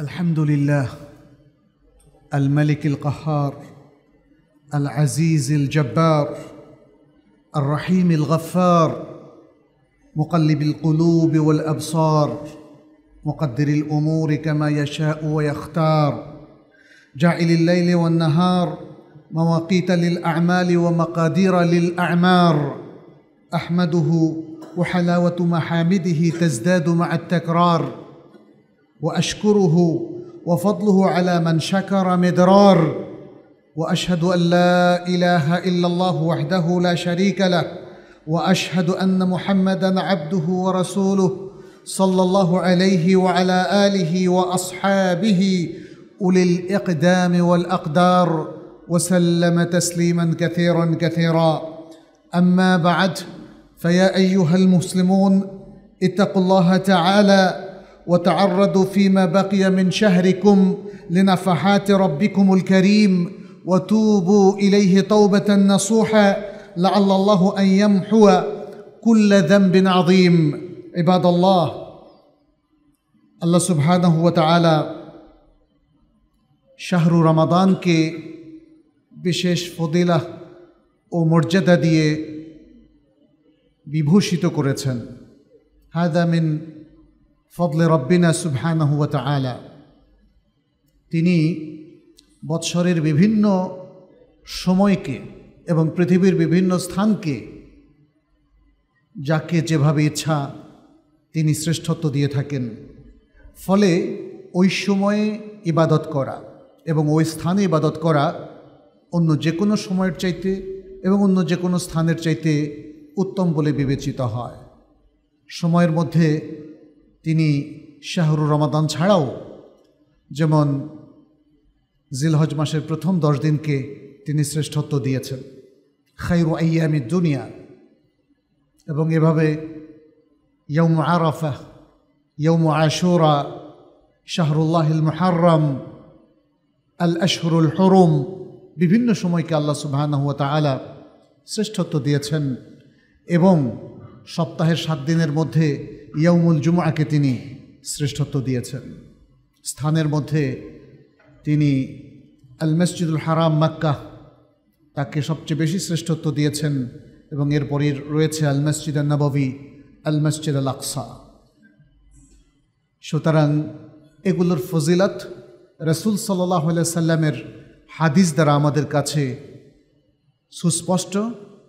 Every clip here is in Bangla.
الحمد لله الملك القهار العزيز الجبار الرحيم الغفار مقلب القلوب والابصار مقدر الامور كما يشاء ويختار جاعل الليل والنهار مواقيت للاعمال ومقادير للاعمار احمده وحلاوه محامده تزداد مع التكرار واشكره وفضله على من شكر مدرار واشهد ان لا اله الا الله وحده لا شريك له واشهد ان محمدا عبده ورسوله صلى الله عليه وعلى اله واصحابه اولي الاقدام والاقدار وسلم تسليما كثيرا كثيرا اما بعد فيا ايها المسلمون اتقوا الله تعالى وتعرضوا فيما بقي من شهركم لنفحات ربكم الكريم وتوبوا اليه توبه نصوحا لعل الله ان يمحو كل ذنب عظيم عباد الله الله سبحانه وتعالى شهر رمضان كي بشيش فضيله ومرجدة دي দিয়ে বিভূষিত هذا من ফদলে রব্বিনা সুবহানাহুয়া তালা তিনি বৎসরের বিভিন্ন সময়কে এবং পৃথিবীর বিভিন্ন স্থানকে যাকে যেভাবে ইচ্ছা তিনি শ্রেষ্ঠত্ব দিয়ে থাকেন ফলে ওই সময়ে ইবাদত করা এবং ওই স্থানে ইবাদত করা অন্য যে কোনো সময়ের চাইতে এবং অন্য যে কোনো স্থানের চাইতে উত্তম বলে বিবেচিত হয় সময়ের মধ্যে তিনি শাহরুর রমাদান ছাড়াও যেমন জিলহজ মাসের প্রথম দশ দিনকে তিনি শ্রেষ্ঠত্ব দিয়েছেন খাইরু আইয়ামি দুনিয়া এবং এভাবে ইয়ৌম আরাফা ইয়ৌম আশোরা শাহরুল্লাহিল মহারম আল আশহরুল হরুম বিভিন্ন সময়কে আল্লাহ সুবাহানহুয়া আলা শ্রেষ্ঠত্ব দিয়েছেন এবং সপ্তাহের সাত দিনের মধ্যে ইয়ামুল জুমাকে তিনি শ্রেষ্ঠত্ব দিয়েছেন স্থানের মধ্যে তিনি আল মসজিদুল হারাম মাক্কা তাকে সবচেয়ে বেশি শ্রেষ্ঠত্ব দিয়েছেন এবং এরপরই রয়েছে আল মসজিদ আল নবাবী আল মসজিদ আল আকসা সুতরাং এগুলোর ফজিলত রসুল সাল্লাহ সাল্লামের হাদিস দ্বারা আমাদের কাছে সুস্পষ্ট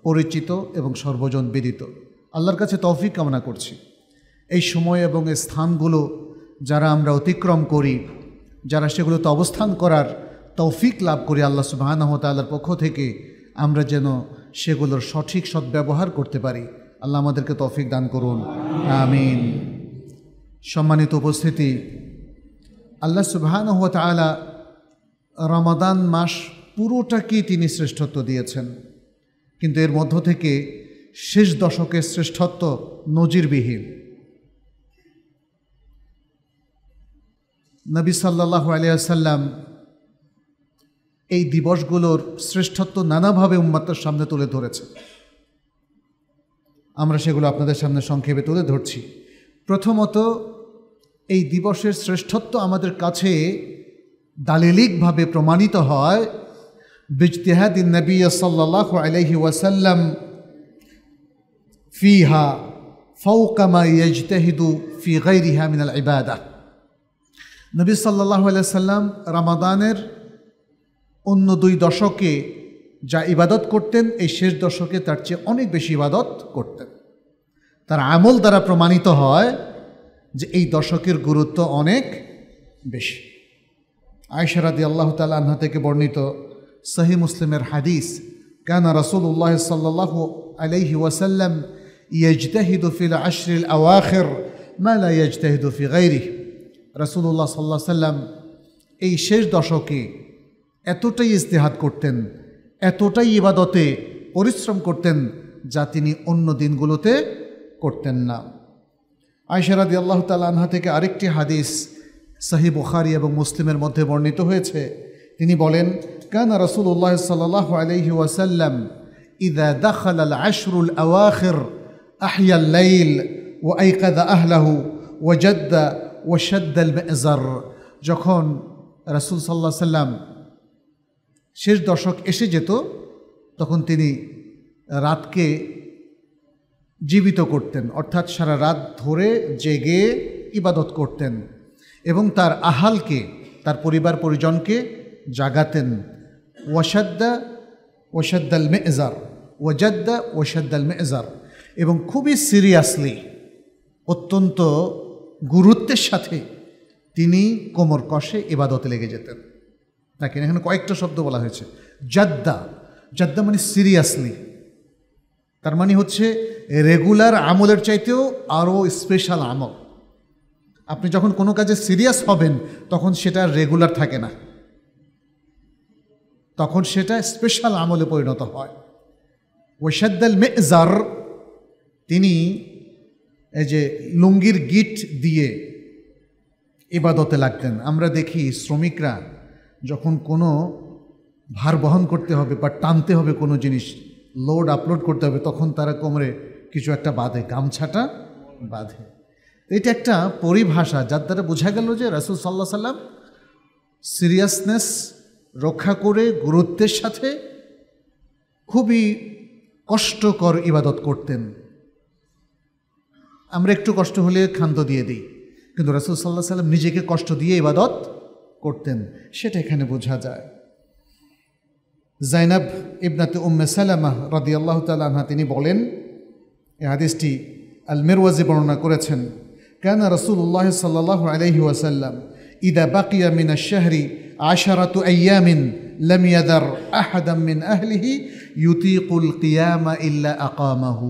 পরিচিত এবং সর্বজন বিদিত আল্লাহর কাছে তৌফিক কামনা করছি এই সময় এবং এই স্থানগুলো যারা আমরা অতিক্রম করি যারা সেগুলোতে অবস্থান করার তৌফিক লাভ করি আল্লাহ সুবাহানাহ তাল্লার পক্ষ থেকে আমরা যেন সেগুলোর সঠিক সদ্ব্যবহার করতে পারি আল্লাহ আমাদেরকে তৌফিক দান করুন আমিন সম্মানিত উপস্থিতি আল্লাহ হত আলা রমাদান মাস পুরোটাকেই তিনি শ্রেষ্ঠত্ব দিয়েছেন কিন্তু এর মধ্য থেকে শেষ দশকের শ্রেষ্ঠত্ব নজিরবিহীন নবী সাল্লাহ আলিয়াল্লাম এই দিবসগুলোর শ্রেষ্ঠত্ব নানাভাবে উম্মাত্তার সামনে তুলে ধরেছে আমরা সেগুলো আপনাদের সামনে সংক্ষেপে তুলে ধরছি প্রথমত এই দিবসের শ্রেষ্ঠত্ব আমাদের কাছে দালিলিকভাবে প্রমাণিত হয় বিজতেহাদিন নবী সাল্লাহ আলহি ওয়াসাল্লাম فيها فوق ما يجتهد في غيرها من العبادة নবী সাল্লাহ সাল্লাম রামাদানের অন্য দুই দশকে যা ইবাদত করতেন এই শেষ দশকে তার চেয়ে অনেক বেশি ইবাদত করতেন তার আমল দ্বারা প্রমাণিত হয় যে এই দশকের গুরুত্ব অনেক বেশি আয়সারাদি আল্লাহ তালা আহ্না থেকে বর্ণিত সহি মুসলিমের হাদিস কেন রসুল উল্লাহ সাল্লাহ আলহি ওয়াসাল্লাম يجتهد في العشر الأواخر ما لا يجتهد في غيره رسول الله صلى الله عليه وسلم এই শেষ দশকে এতটাই ইস্তেহাত করতেন এতটাই ইবাদতে পরিশ্রম করতেন যা তিনি অন্য দিনগুলোতে করতেন না আয়সারাদি আল্লাহ তাল আনহা থেকে আরেকটি হাদিস সাহি বুখারি এবং মুসলিমের মধ্যে বর্ণিত হয়েছে তিনি বলেন কেন কানা উল্লাহ সাল্লাহ আলহি ওয়াসাল্লাম ইদা দখল আল আশরুল আওয়াখির أحيا الليل وأيقظ أهله وجد وشد المئزر যখন রাসুল সাল্লাহ সাল্লাম শেষ দশক এসে যেত তখন তিনি রাতকে জীবিত করতেন অর্থাৎ সারা রাত ধরে জেগে ইবাদত করতেন এবং তার আহালকে তার পরিবার পরিজনকে জাগাতেন ওয়াসাদ্দা ওয়াসাদ্দাল মেজার ওয়াজাদ্দা ওয়াসাদ্দাল মেজার এবং খুবই সিরিয়াসলি অত্যন্ত গুরুত্বের সাথে তিনি কোমর কষে এবাদতে লেগে যেতেন দেখেন এখানে কয়েকটা শব্দ বলা হয়েছে জাদ্দা জাদ্দা মানে সিরিয়াসলি তার মানে হচ্ছে রেগুলার আমলের চাইতেও আরও স্পেশাল আমল আপনি যখন কোনো কাজে সিরিয়াস হবেন তখন সেটা রেগুলার থাকে না তখন সেটা স্পেশাল আমলে পরিণত হয় ওয়াসাদ্দাল মেজার তিনি এই যে লুঙ্গির গিট দিয়ে ইবাদতে লাগতেন আমরা দেখি শ্রমিকরা যখন কোনো ভার বহন করতে হবে বা টানতে হবে কোনো জিনিস লোড আপলোড করতে হবে তখন তারা কোমরে কিছু একটা বাঁধে গামছাটা বাঁধে এটা একটা পরিভাষা যার দ্বারা বোঝা গেল যে রাসুল সাল্লাহ সাল্লাম সিরিয়াসনেস রক্ষা করে গুরুত্বের সাথে খুবই কষ্টকর ইবাদত করতেন আমরা একটু কষ্ট হলে ক্ষান্ত দিয়ে দিই কিন্তু রাসুল সাল্লাহ সাল্লাম নিজেকে কষ্ট দিয়ে ইবাদত করতেন সেটা এখানে বোঝা যায় জাইনাব ইবনাতে উম্মে সালামাহ রাদি আল্লাহ তালা তিনি বলেন এ হাদিসটি আল বর্ণনা করেছেন কেন উল্লাহ সাল্লাহ আলহি ওয়াসাল্লাম ইদা বাকিয়া মিন শাহরি আশারাত আয়ামিন لم يذر أحدا من أهله يطيق القيام إلا أقامه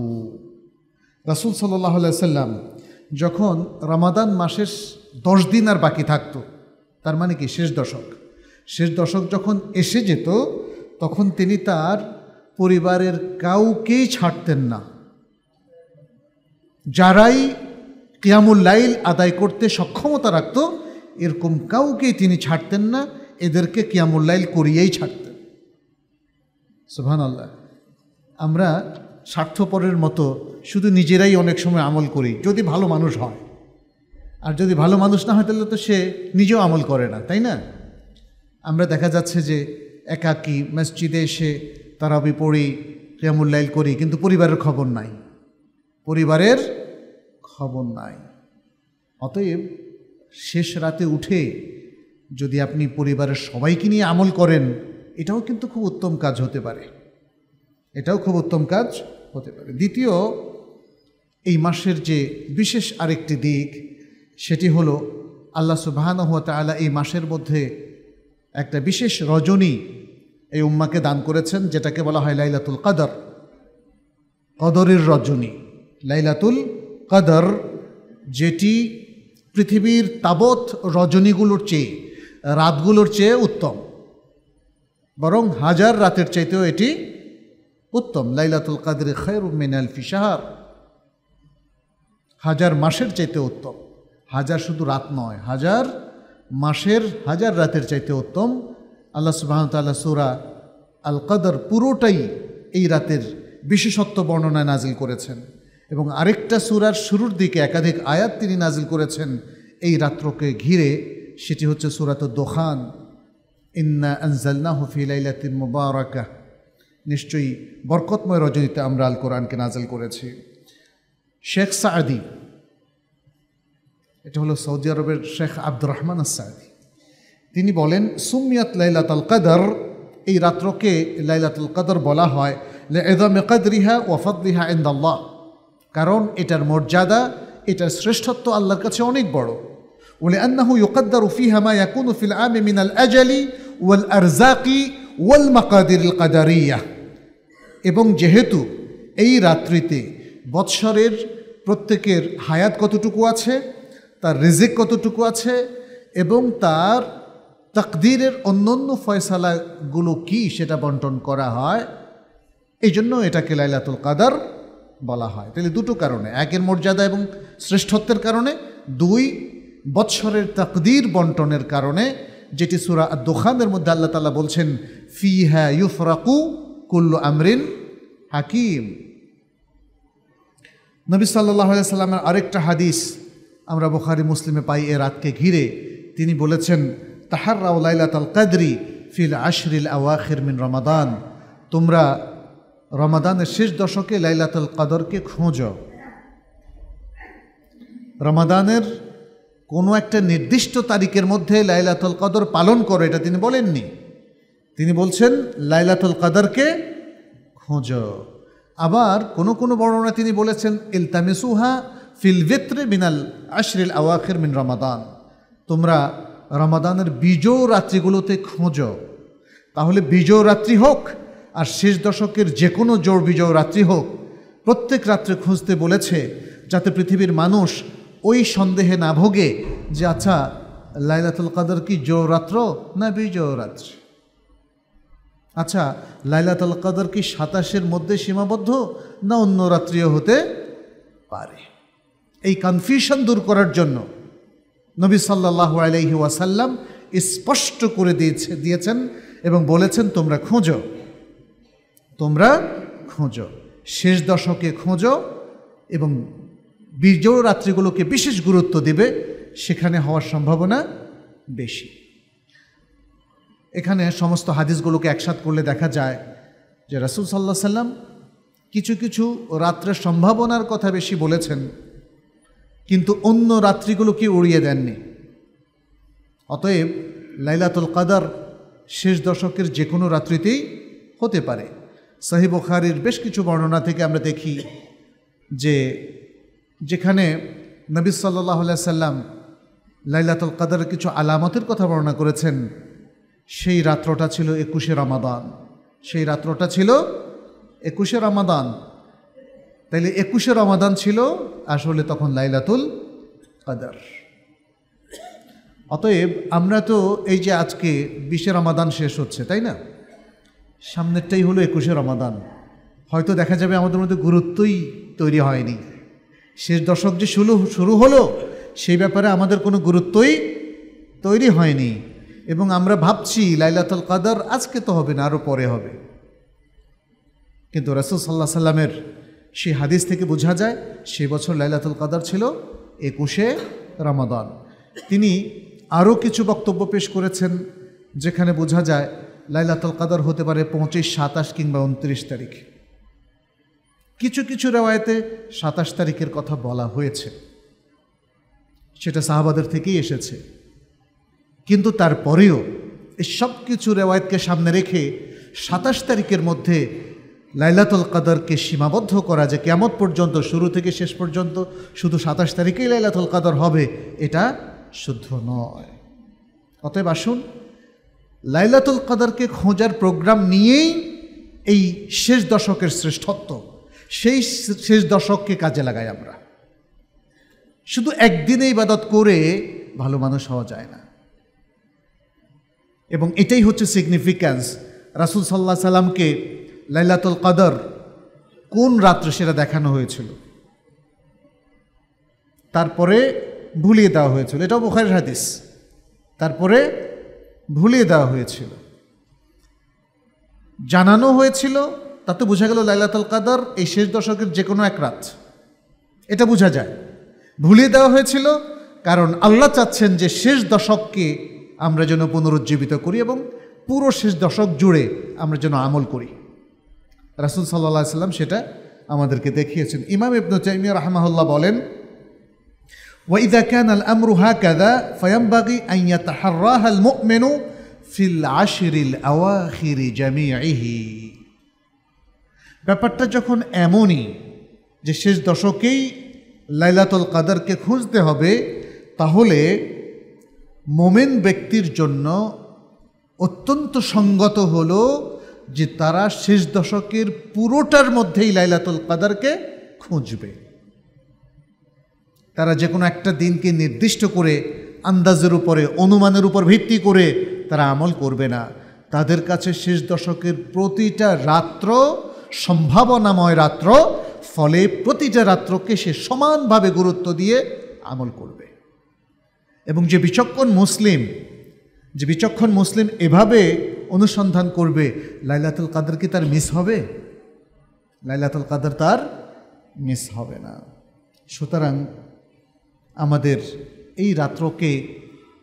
রাসুল সাল্লাহ সাল্লাম যখন রমাদান মাসের দশ দিন আর বাকি থাকত তার মানে কি শেষ দশক শেষ দশক যখন এসে যেত তখন তিনি তার পরিবারের কাউকেই ছাড়তেন না যারাই কিয়ামুল লাইল আদায় করতে সক্ষমতা রাখত এরকম কাউকেই তিনি ছাড়তেন না এদেরকে কিয়ামুল লাইল করিয়েই ছাড়তেন সুহান আল্লাহ আমরা স্বার্থপরের মতো শুধু নিজেরাই অনেক সময় আমল করি যদি ভালো মানুষ হয় আর যদি ভালো মানুষ না হয় তাহলে তো সে নিজেও আমল করে না তাই না আমরা দেখা যাচ্ছে যে একাকি মসজিদে এসে তারাবি পড়ি ক্রিয়ামুল্লাইল করি কিন্তু পরিবারের খবর নাই পরিবারের খবর নাই অতএব শেষ রাতে উঠে যদি আপনি পরিবারের সবাইকে নিয়ে আমল করেন এটাও কিন্তু খুব উত্তম কাজ হতে পারে এটাও খুব উত্তম কাজ হতে পারে দ্বিতীয় এই মাসের যে বিশেষ আরেকটি দিক সেটি হলো আল্লাহ সুবাহান হুয়া তালা এই মাসের মধ্যে একটা বিশেষ রজনী এই উম্মাকে দান করেছেন যেটাকে বলা হয় লাইলাতুল কাদর কদরের রজনী লাইলাতুল কাদর যেটি পৃথিবীর তাবৎ রজনীগুলোর চেয়ে রাতগুলোর চেয়ে উত্তম বরং হাজার রাতের চাইতেও এটি উত্তম লাইলাতুল কাদরে খায়রুমিন আলফি ফিসাহার হাজার মাসের চাইতে উত্তম হাজার শুধু রাত নয় হাজার মাসের হাজার রাতের চাইতে উত্তম আল্লাহ সুবাহতাল্লাহ সুরা আল কাদর পুরোটাই এই রাতের বিশেষত্ব বর্ণনায় নাজিল করেছেন এবং আরেকটা সুরার শুরুর দিকে একাধিক আয়াত তিনি নাজিল করেছেন এই রাত্রকে ঘিরে সেটি হচ্ছে সুরাত দোখান ইন্না আনজালনা হফিলাইলাতিন মুবারকা নিশ্চয়ই বরকতময় রজনীতে আমরা আল কোরআনকে নাজিল করেছি শেখ সাদি এটা হলো সৌদি আরবের শেখ আব্দুর রহমান সাদি তিনি বলেন সুমিয়াত লাইলাতাল কাদার এই রাত্রকে লাইলাতুল কাদর বলা হয় লেদমে কাদরিহা ওয়াফাদলিহা ইন্দাল্লাহ কারণ এটার মর্যাদা এটার শ্রেষ্ঠত্ব আল্লাহর কাছে অনেক বড় ولأنه يقدر فيها ما يكون في العام من الأجل والأرزاق والمقادير القدرية এবং যেহেতু এই রাত্রিতে বৎসরের প্রত্যেকের হায়াত কতটুকু আছে তার রেজেক কতটুকু আছে এবং তার তকদিরের অন্য অন্য ফয়সালাগুলো কী সেটা বন্টন করা হয় এই জন্য এটাকে লাইলাতুল কাদার বলা হয় তাহলে দুটো কারণে একের মর্যাদা এবং শ্রেষ্ঠত্বের কারণে দুই বৎসরের তাকদির বন্টনের কারণে যেটি সুরা দোখানের মধ্যে আল্লাহ তালা বলছেন ফি হ্যা ইউফরাকু কুল্লু আমরিন হাকিম নবী সাল্লাহ সাল্লামের আরেকটা হাদিস আমরা বোখারি মুসলিমে পাই এ রাতকে ঘিরে তিনি বলেছেন তাহার রাও লাইলাত আল কাদরি ফিল আশরিল আওয়াখির মিন রমাদান তোমরা রমাদানের শেষ দশকে লাইলাতুল কাদরকে খোঁজ রমাদানের কোনো একটা নির্দিষ্ট তারিখের মধ্যে লাইলাতুল কাদর পালন করো এটা তিনি বলেননি তিনি বলছেন লাইলাতুল কাদরকে খোঁজ আবার কোনো কোনো বর্ণনা তিনি বলেছেন ইলতামিসুহা ফিল ভেত্রে মিনাল আশরিল আওয়াখের মিন রমাদান তোমরা রমাদানের বিজয় রাত্রিগুলোতে খোঁজো তাহলে বিজয় রাত্রি হোক আর শেষ দশকের যে কোনো জোর বিজয় রাত্রি হোক প্রত্যেক রাত্রে খুঁজতে বলেছে যাতে পৃথিবীর মানুষ ওই সন্দেহে না ভোগে যে আচ্ছা লাইলাতুল কাদার কি জোর রাত্র না বিজয় রাত্রি আচ্ছা তাল কাদর কি সাতাশের মধ্যে সীমাবদ্ধ না অন্য রাত্রিও হতে পারে এই কনফিউশন দূর করার জন্য নবী সাল্লাহ আলহি ওয়াসাল্লাম স্পষ্ট করে দিয়েছে দিয়েছেন এবং বলেছেন তোমরা খোঁজো তোমরা খোঁজো শেষ দশকে খোঁজো এবং বীর্য রাত্রিগুলোকে বিশেষ গুরুত্ব দেবে সেখানে হওয়ার সম্ভাবনা বেশি এখানে সমস্ত হাদিসগুলোকে একসাথ করলে দেখা যায় যে রাসুল সাল্লাহ সাল্লাম কিছু কিছু রাত্রের সম্ভাবনার কথা বেশি বলেছেন কিন্তু অন্য রাত্রিগুলো কি উড়িয়ে দেননি অতএব লাইলাতুল কাদার শেষ দশকের যে কোনো রাত্রিতেই হতে পারে সাহিবুখারির বেশ কিছু বর্ণনা থেকে আমরা দেখি যে যেখানে নবী সাল্লাহ সাল্লাম লাইলাতুল কাদার কিছু আলামতের কথা বর্ণনা করেছেন সেই রাত্রটা ছিল একুশে রামাদান সেই রাত্রটা ছিল একুশে রামাদান তাইলে একুশে রামাদান ছিল আসলে তখন লাইলাতুল কাদার অতএব আমরা তো এই যে আজকে বিশে রামাদান শেষ হচ্ছে তাই না সামনেরটাই হলো একুশে রামাদান হয়তো দেখা যাবে আমাদের মধ্যে গুরুত্বই তৈরি হয়নি শেষ দশক যে শুরু শুরু হলো সেই ব্যাপারে আমাদের কোনো গুরুত্বই তৈরি হয়নি এবং আমরা ভাবছি লাইলাতুল কাদার আজকে তো হবে না আরও পরে হবে কিন্তু রাসুল সাল্লাহ সাল্লামের সেই হাদিস থেকে বোঝা যায় সে বছর লাইলাতুল কাদার ছিল একুশে রামাদান তিনি আরও কিছু বক্তব্য পেশ করেছেন যেখানে বোঝা যায় লাইলাতুল কাদার হতে পারে পঁচিশ সাতাশ কিংবা উনত্রিশ তারিখ কিছু কিছু রেওয়ায়তে সাতাশ তারিখের কথা বলা হয়েছে সেটা শাহবাদের থেকেই এসেছে কিন্তু তারপরেও এই সব কিছু রেওয়ায়তকে সামনে রেখে সাতাশ তারিখের মধ্যে লাইলাতুল কাদরকে সীমাবদ্ধ করা যে কেমন পর্যন্ত শুরু থেকে শেষ পর্যন্ত শুধু সাতাশ তারিখেই লাইলাতুল কাদর হবে এটা শুদ্ধ নয় অতএব আসুন লাইলাতুল কাদরকে খোঁজার প্রোগ্রাম নিয়েই এই শেষ দশকের শ্রেষ্ঠত্ব সেই শেষ দশককে কাজে লাগাই আমরা শুধু একদিনে ইবাদত করে ভালো মানুষ হওয়া যায় না এবং এটাই হচ্ছে সিগনিফিক্যান্স রাসুল সাল্লাহ সাল্লামকে লাইলাতুল কাদর কোন রাত্রে সেটা দেখানো হয়েছিল তারপরে ভুলিয়ে দেওয়া হয়েছিল এটাও বোখার হাদিস তারপরে ভুলিয়ে দেওয়া হয়েছিল জানানো হয়েছিল তাতে বোঝা গেল লাইলাতুল কাদর এই শেষ দশকের যে কোনো এক রাত এটা বোঝা যায় ভুলিয়ে দেওয়া হয়েছিল কারণ আল্লাহ চাচ্ছেন যে শেষ দশককে আমরা যেন পুনরুজ্জীবিত করি এবং পুরো শেষ দশক জুড়ে আমরা যেন আমল করি রাসুল সাল্লাহ সাল্লাম সেটা আমাদেরকে দেখিয়েছেন ইমাম ইবনু তাইমিয়া রাহমাহুল্লাহ বলেন وإذا كان الأمر هكذا فينبغي أن يتحراها المؤمن في العشر الأواخر جميعه ব্যাপারটা যখন এমনই যে শেষ দশকেই লাইলাতুল কাদারকে খুঁজতে হবে তাহলে মোমেন ব্যক্তির জন্য অত্যন্ত সঙ্গত হল যে তারা শেষ দশকের পুরোটার মধ্যেই লাইলাতুল কাদারকে খুঁজবে তারা যে কোনো একটা দিনকে নির্দিষ্ট করে আন্দাজের উপরে অনুমানের উপর ভিত্তি করে তারা আমল করবে না তাদের কাছে শেষ দশকের প্রতিটা রাত্র সম্ভাবনাময় রাত্র ফলে প্রতিটা রাত্রকে সে সমানভাবে গুরুত্ব দিয়ে আমল করবে এবং যে বিচক্ষণ মুসলিম যে বিচক্ষণ মুসলিম এভাবে অনুসন্ধান করবে লাইলাতুল কাদের কি তার মিস হবে লাইলাতুল কাদের তার মিস হবে না সুতরাং আমাদের এই রাত্রকে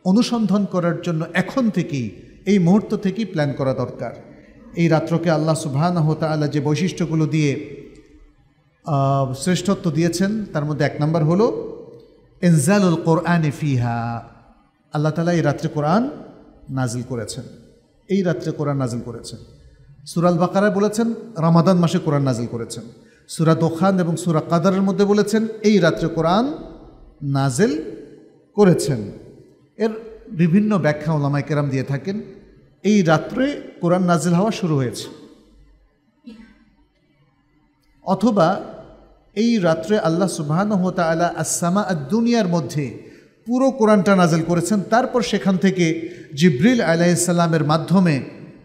অনুসন্ধান করার জন্য এখন থেকেই এই মুহূর্ত থেকেই প্ল্যান করা দরকার এই রাত্রকে আল্লাহ সুবাহানহ তাল্লাহ যে বৈশিষ্ট্যগুলো দিয়ে শ্রেষ্ঠত্ব দিয়েছেন তার মধ্যে এক নম্বর হলো এনজালুল কোরআনে ফিহা আল্লাহ তালা এই রাত্রে কোরআন নাজিল করেছেন এই রাত্রে কোরআন নাজিল করেছেন সুরাল বাকারায় বলেছেন রামাদান মাসে কোরআন নাজিল করেছেন সুরা দোখান এবং সুরা কাদারের মধ্যে বলেছেন এই রাত্রে কোরআন নাজেল করেছেন এর বিভিন্ন ব্যাখ্যা ওলামাই কেরাম দিয়ে থাকেন এই রাত্রে কোরআন নাজিল হওয়া শুরু হয়েছে অথবা এই রাত্রে আল্লাহ হতা আলা আসামা দুনিয়ার মধ্যে পুরো কোরআনটা নাজেল করেছেন তারপর সেখান থেকে জিব্রিল আলাইসাল্লামের মাধ্যমে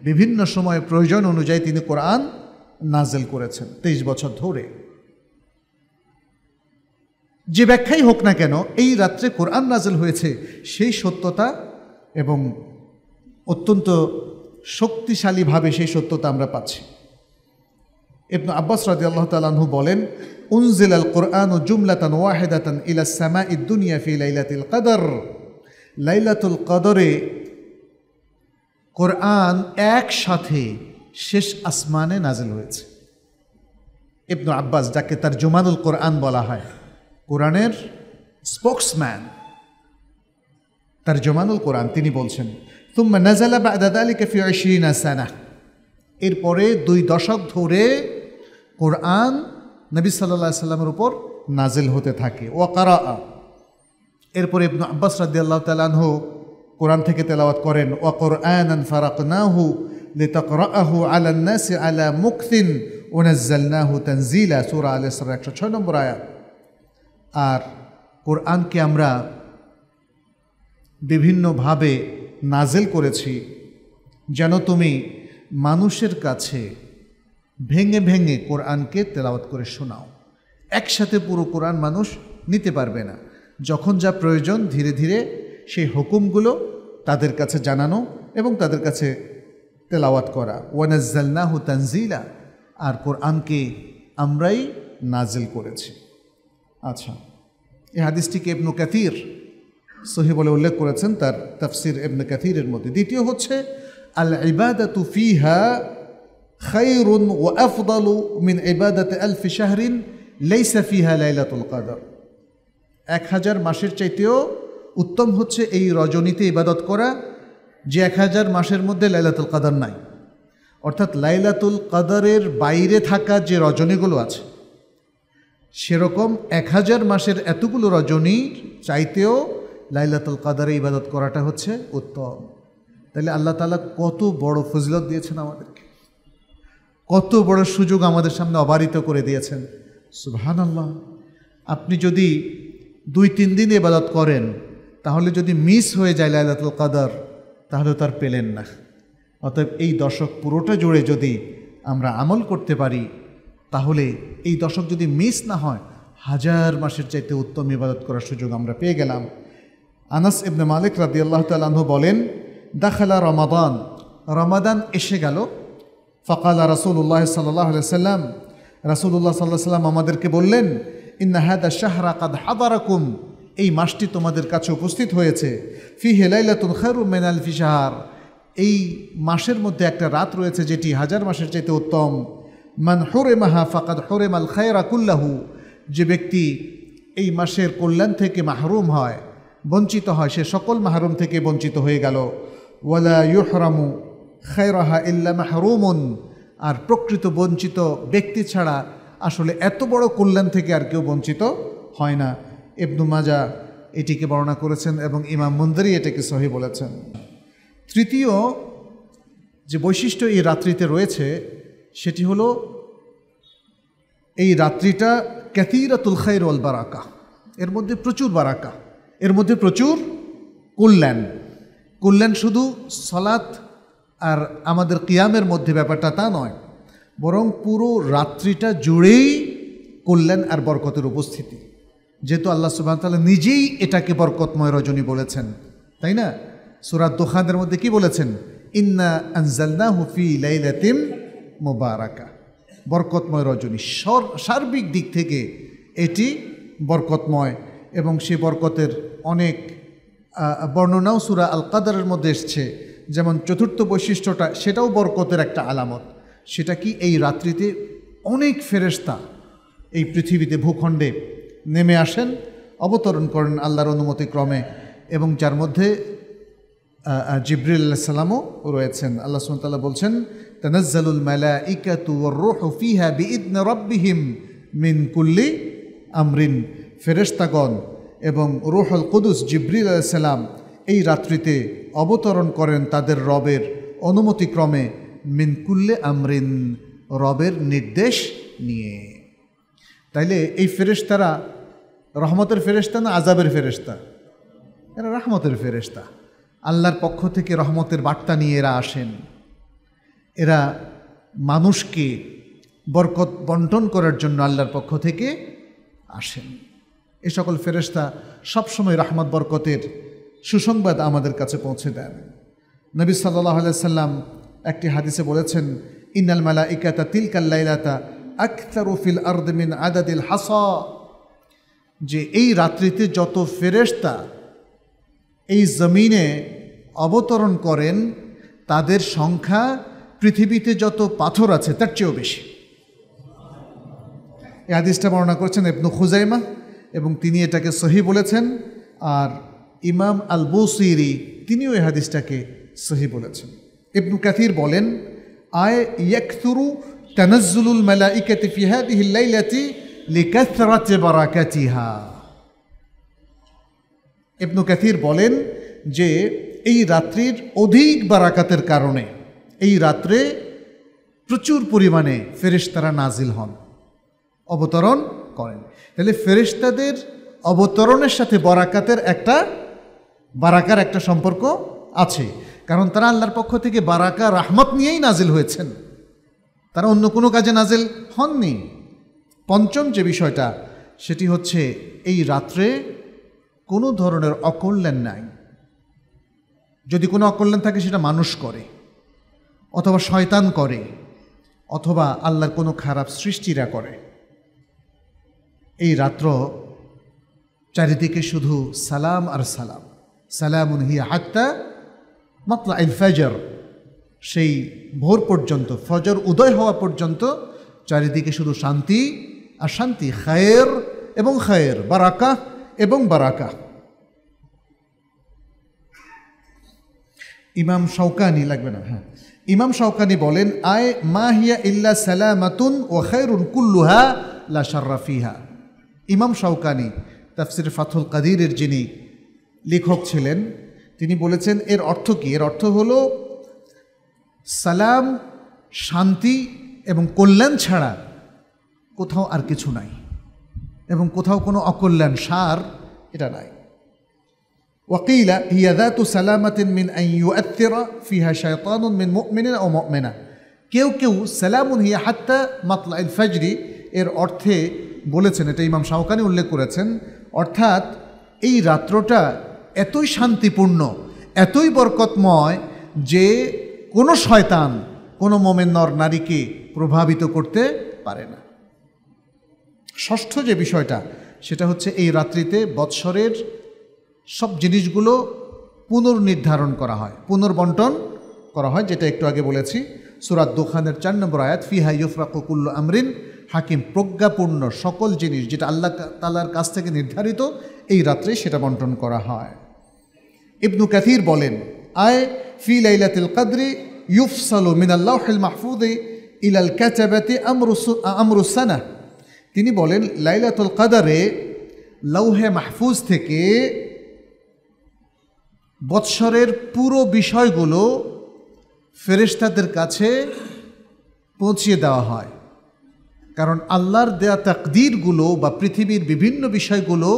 বিভিন্ন সময়ে প্রয়োজন অনুযায়ী তিনি কোরআন নাজেল করেছেন তেইশ বছর ধরে যে ব্যাখ্যাই হোক না কেন এই রাত্রে কোরআন নাজেল হয়েছে সেই সত্যতা এবং অত্যন্ত শক্তিশালীভাবে সেই সত্যতা আমরা পাচ্ছি ইবনু আব্বাস রাজি আল্লাহ তালাহু বলেন উনজিল আল কোরআন জুমলাতান ওয়াহেদাতান ইলা সামা ইদ্দুনিয়া ফি লাইলাতুল কাদর লাইলাতুল কদরে কোরআন একসাথে শেষ আসমানে নাজিল হয়েছে ইবনু আব্বাস যাকে তার জুমানুল কোরআন বলা হয় কোরআনের স্পোকসম্যান তার জমানুল কোরআন তিনি বলছেন তুম্মা নাজালা বা আদাদালি কাফি আশিনা সানা এরপরে দুই দশক ধরে কোরআন নবী সাল্লাহ সাল্লামের উপর নাজেল হতে থাকে ওয়াকারা এরপরে ইবনু আব্বাস রাদি আল্লাহ তালহ কোরআন থেকে তেলাওয়াত করেন ওয়াকর আয়নান ফারাক লিতাকরাহু আলা নাসি আলা মুক্তিন ওনাজ্জালনাহু তানজিলা সুরা আল ইসরা একশো ছয় নম্বর আয়াত আর কোরআনকে আমরা বিভিন্নভাবে নাজেল করেছি যেন তুমি মানুষের কাছে ভেঙে ভেঙে কোরআনকে তেলাওয়াত করে শোনাও একসাথে পুরো কোরআন মানুষ নিতে পারবে না যখন যা প্রয়োজন ধীরে ধীরে সেই হুকুমগুলো তাদের কাছে জানানো এবং তাদের কাছে তেলাওয়াত করা ওয়ানাজ্জালনাহু তানজিলা আর কোরআনকে আমরাই নাজিল করেছি আচ্ছা এ হাদিসটিকে এবনু কাতির সহি বলে উল্লেখ করেছেন তার তাফসির এবনু কাতিরের মধ্যে দ্বিতীয় হচ্ছে আল ইবাদা তুফিহা خير وأفضل من عبادة ألف شهر ليس فيها লাইলাতুল القدر এক হাজার মাসের চাইতেও উত্তম হচ্ছে এই রজনীতে ইবাদত করা যে এক হাজার মাসের মধ্যে লাইলাতুল কাদার নাই অর্থাৎ লাইলাতুল কাদারের বাইরে থাকা যে রজনীগুলো আছে সেরকম এক হাজার মাসের এতগুলো রজনীর চাইতেও লাইলাতুল কাদারে ইবাদত করাটা হচ্ছে উত্তম তাহলে আল্লাহ তালা কত বড় ফজিলত দিয়েছেন আমাদেরকে কত বড় সুযোগ আমাদের সামনে অবারিত করে দিয়েছেন সুহান আল্লাহ আপনি যদি দুই তিন দিন এবাদত করেন তাহলে যদি মিস হয়ে যায় লাইলাতুল কাদার তাহলে তার পেলেন না অতএব এই দশক পুরোটা জুড়ে যদি আমরা আমল করতে পারি তাহলে এই দশক যদি মিস না হয় হাজার মাসের চাইতে উত্তম ইবাদত করার সুযোগ আমরা পেয়ে গেলাম আনাস ইবনে মালিক রাদি আল্লাহ তালাহ বলেন দাখালা রমাদান রমাদান এসে গেল ফকালা রাসুল্লাহ সাল্লাহ সাল্লাম রাসুল্লাহ সাল্লাহ সাল্লাম আমাদেরকে বললেন ইন্না হাদা শাহরা কাদ হাদারাকুম এই মাসটি তোমাদের কাছে উপস্থিত হয়েছে ফি হেলাইলাতুল খেরু মেনাল ফি শাহার এই মাসের মধ্যে একটা রাত রয়েছে যেটি হাজার মাসের চাইতে উত্তম মান হরে মাহা ফাকাদ হরে মাল খায়রাকুল্লাহু যে ব্যক্তি এই মাসের কল্যাণ থেকে মাহরুম হয় বঞ্চিত হয় সে সকল মাহরুম থেকে বঞ্চিত হয়ে গেল ওয়ালা ইউহরামু খায়রাহা ইল্লা মাহরুমুন আর প্রকৃত বঞ্চিত ব্যক্তি ছাড়া আসলে এত বড় কল্যাণ থেকে আর কেউ বঞ্চিত হয় না ইবনু মাজা এটিকে বর্ণনা করেছেন এবং ইমাম মন্দিরই এটাকে সহি বলেছেন তৃতীয় যে বৈশিষ্ট্য এই রাত্রিতে রয়েছে সেটি হলো এই রাত্রিটা ক্যাথিরা তুলখাইর অল বারাকা এর মধ্যে প্রচুর বারাকা এর মধ্যে প্রচুর কল্যাণ কল্যাণ শুধু সলাৎ আর আমাদের কিয়ামের মধ্যে ব্যাপারটা তা নয় বরং পুরো রাত্রিটা জুড়েই কল্যাণ আর বরকতের উপস্থিতি যেহেতু আল্লাহ সুবাহ তাল্লাহ নিজেই এটাকে বরকতময় রজনী বলেছেন তাই না সুরাত দোহাদের মধ্যে কি বলেছেন ইন্না আনজালনা হুফি লাইলাতিম মোবারাকা বরকতময় রজনী সার্বিক দিক থেকে এটি বরকতময় এবং সে বরকতের অনেক বর্ণনাও সুরা আল কাদারের মধ্যে এসছে যেমন চতুর্থ বৈশিষ্ট্যটা সেটাও বরকতের একটা আলামত সেটা কি এই রাত্রিতে অনেক ফেরেস্তা এই পৃথিবীতে ভূখণ্ডে নেমে আসেন অবতরণ করেন আল্লাহর অনুমতি ক্রমে এবং যার মধ্যে জিব্রিল্লা সালামও রয়েছেন আল্লাহ সুমতাল্লাহ বলছেন তনজ্জালুল মালা ইকাতু রোহ ফিহা বিদন রব্বিহিম মিন কুল্লি আমরিন ফেরেস্তাগণ এবং রোহল কুদুস জিব্রিল সালাম এই রাত্রিতে অবতরণ করেন তাদের রবের অনুমতিক্রমে মিনকুল্লে আমরিন রবের নির্দেশ নিয়ে তাইলে এই ফেরেশতারা রহমতের ফেরেশতা না আজাবের ফেরেশতা এরা রহমতের ফেরেশতা আল্লাহর পক্ষ থেকে রহমতের বার্তা নিয়ে এরা আসেন এরা মানুষকে বরকত বন্টন করার জন্য আল্লাহর পক্ষ থেকে আসেন এ সকল ফেরেস্তা সবসময় রহমত বরকতের সুসংবাদ আমাদের কাছে পৌঁছে দেন নবী সাল্লাহ সাল্লাম একটি হাদিসে বলেছেন ইন্নাল মালা ইকাতা তিলকাল্লাইলাতা আখতারুফিল আর্দমিন আদাদিল হাস যে এই রাত্রিতে যত ফেরেস্তা এই জমিনে অবতরণ করেন তাদের সংখ্যা পৃথিবীতে যত পাথর আছে তার চেয়েও বেশি এই আদিসটা বর্ণনা করছেন এবনু খুজাইমা এবং তিনি এটাকে সহি বলেছেন আর ইমাম আল বসিরি তিনিও এই হাদিসটাকে সহি বলেছেন ইবনু কাতির বলেন আয় ইয়াকুরু তানাজ্জুলুল মালাইকাতি ফি হাদিহি লাইলাতি লিকাসরাতি বারাকাতিহা ইবনু কাথির বলেন যে এই রাত্রির অধিক বারাকাতের কারণে এই রাত্রে প্রচুর পরিমাণে ফেরেশতারা নাজিল হন অবতরণ করেন তাহলে ফেরেশতাদের অবতরণের সাথে বরাকাতের একটা বারাকার একটা সম্পর্ক আছে কারণ তারা আল্লাহর পক্ষ থেকে বারাকা রাহমত নিয়েই নাজিল হয়েছেন তারা অন্য কোনো কাজে নাজিল হননি পঞ্চম যে বিষয়টা সেটি হচ্ছে এই রাত্রে কোনো ধরনের অকল্যাণ নাই যদি কোনো অকল্যাণ থাকে সেটা মানুষ করে অথবা শয়তান করে অথবা আল্লাহর কোনো খারাপ সৃষ্টিরা করে এই রাত্র চারিদিকে শুধু সালাম আর সালাম সালামুন হিয়া হাত্তা মাতলা আল ফজর সেই ভোর পর্যন্ত ফজর উদয় হওয়া পর্যন্ত চারিদিকে শুধু শান্তি আর শান্তি খায়ের এবং খায়ের বারাকা এবং বারাকা ইমাম শৌকানি লাগবে না হ্যাঁ ইমাম শৌকানি বলেন আয় মা হিয়া ইল্লা সালামাতুন ও খায়রুন কুল্লুহা লা শার্রাফিহা ইমাম শৌকানি তাফসির ফাথুল কাদিরের যিনি লেখক ছিলেন তিনি বলেছেন এর অর্থ কি এর অর্থ হল সালাম শান্তি এবং কল্যাণ ছাড়া কোথাও আর কিছু নাই এবং কোথাও কোনো অকল্যাণ সার এটা নাই ওয়াকিলা هي তু সালামাতিন মিন أن يؤثر فيها شيطان من مؤمن أو কেউ কেউ সালামুন হিয়া হাত্তা মাতলা ইল ফাজরি এর অর্থে বলেছেন এটা ইমাম শাহকানি উল্লেখ করেছেন অর্থাৎ এই রাত্রটা এতই শান্তিপূর্ণ এতই বরকতময় যে কোনো শয়তান কোনো মোমেন নর নারীকে প্রভাবিত করতে পারে না ষষ্ঠ যে বিষয়টা সেটা হচ্ছে এই রাত্রিতে বৎসরের সব জিনিসগুলো পুনর্নির্ধারণ করা হয় পুনর্বন্টন করা হয় যেটা একটু আগে বলেছি সুরাত দোকানের চার নম্বর আয়াত ফিহা ইউফরাকুল্ল আমরিন হাকিম প্রজ্ঞাপূর্ণ সকল জিনিস যেটা আল্লাহ তালার কাছ থেকে নির্ধারিত এই রাত্রে সেটা বন্টন করা হয় ইবনু কাথির বলেন আয় ফি লাইলাতিল কাদরি ইউফসালু মিনাল্লাহিল মাহফুদে ইলাল ক্যাচাবাতি আমরুসানা তিনি বলেন লাইলাতুল কাদারে লৌহে মাহফুজ থেকে বৎসরের পুরো বিষয়গুলো ফেরেশতাদের কাছে পৌঁছিয়ে দেওয়া হয় কারণ আল্লাহর দেয়া তাকদিরগুলো বা পৃথিবীর বিভিন্ন বিষয়গুলো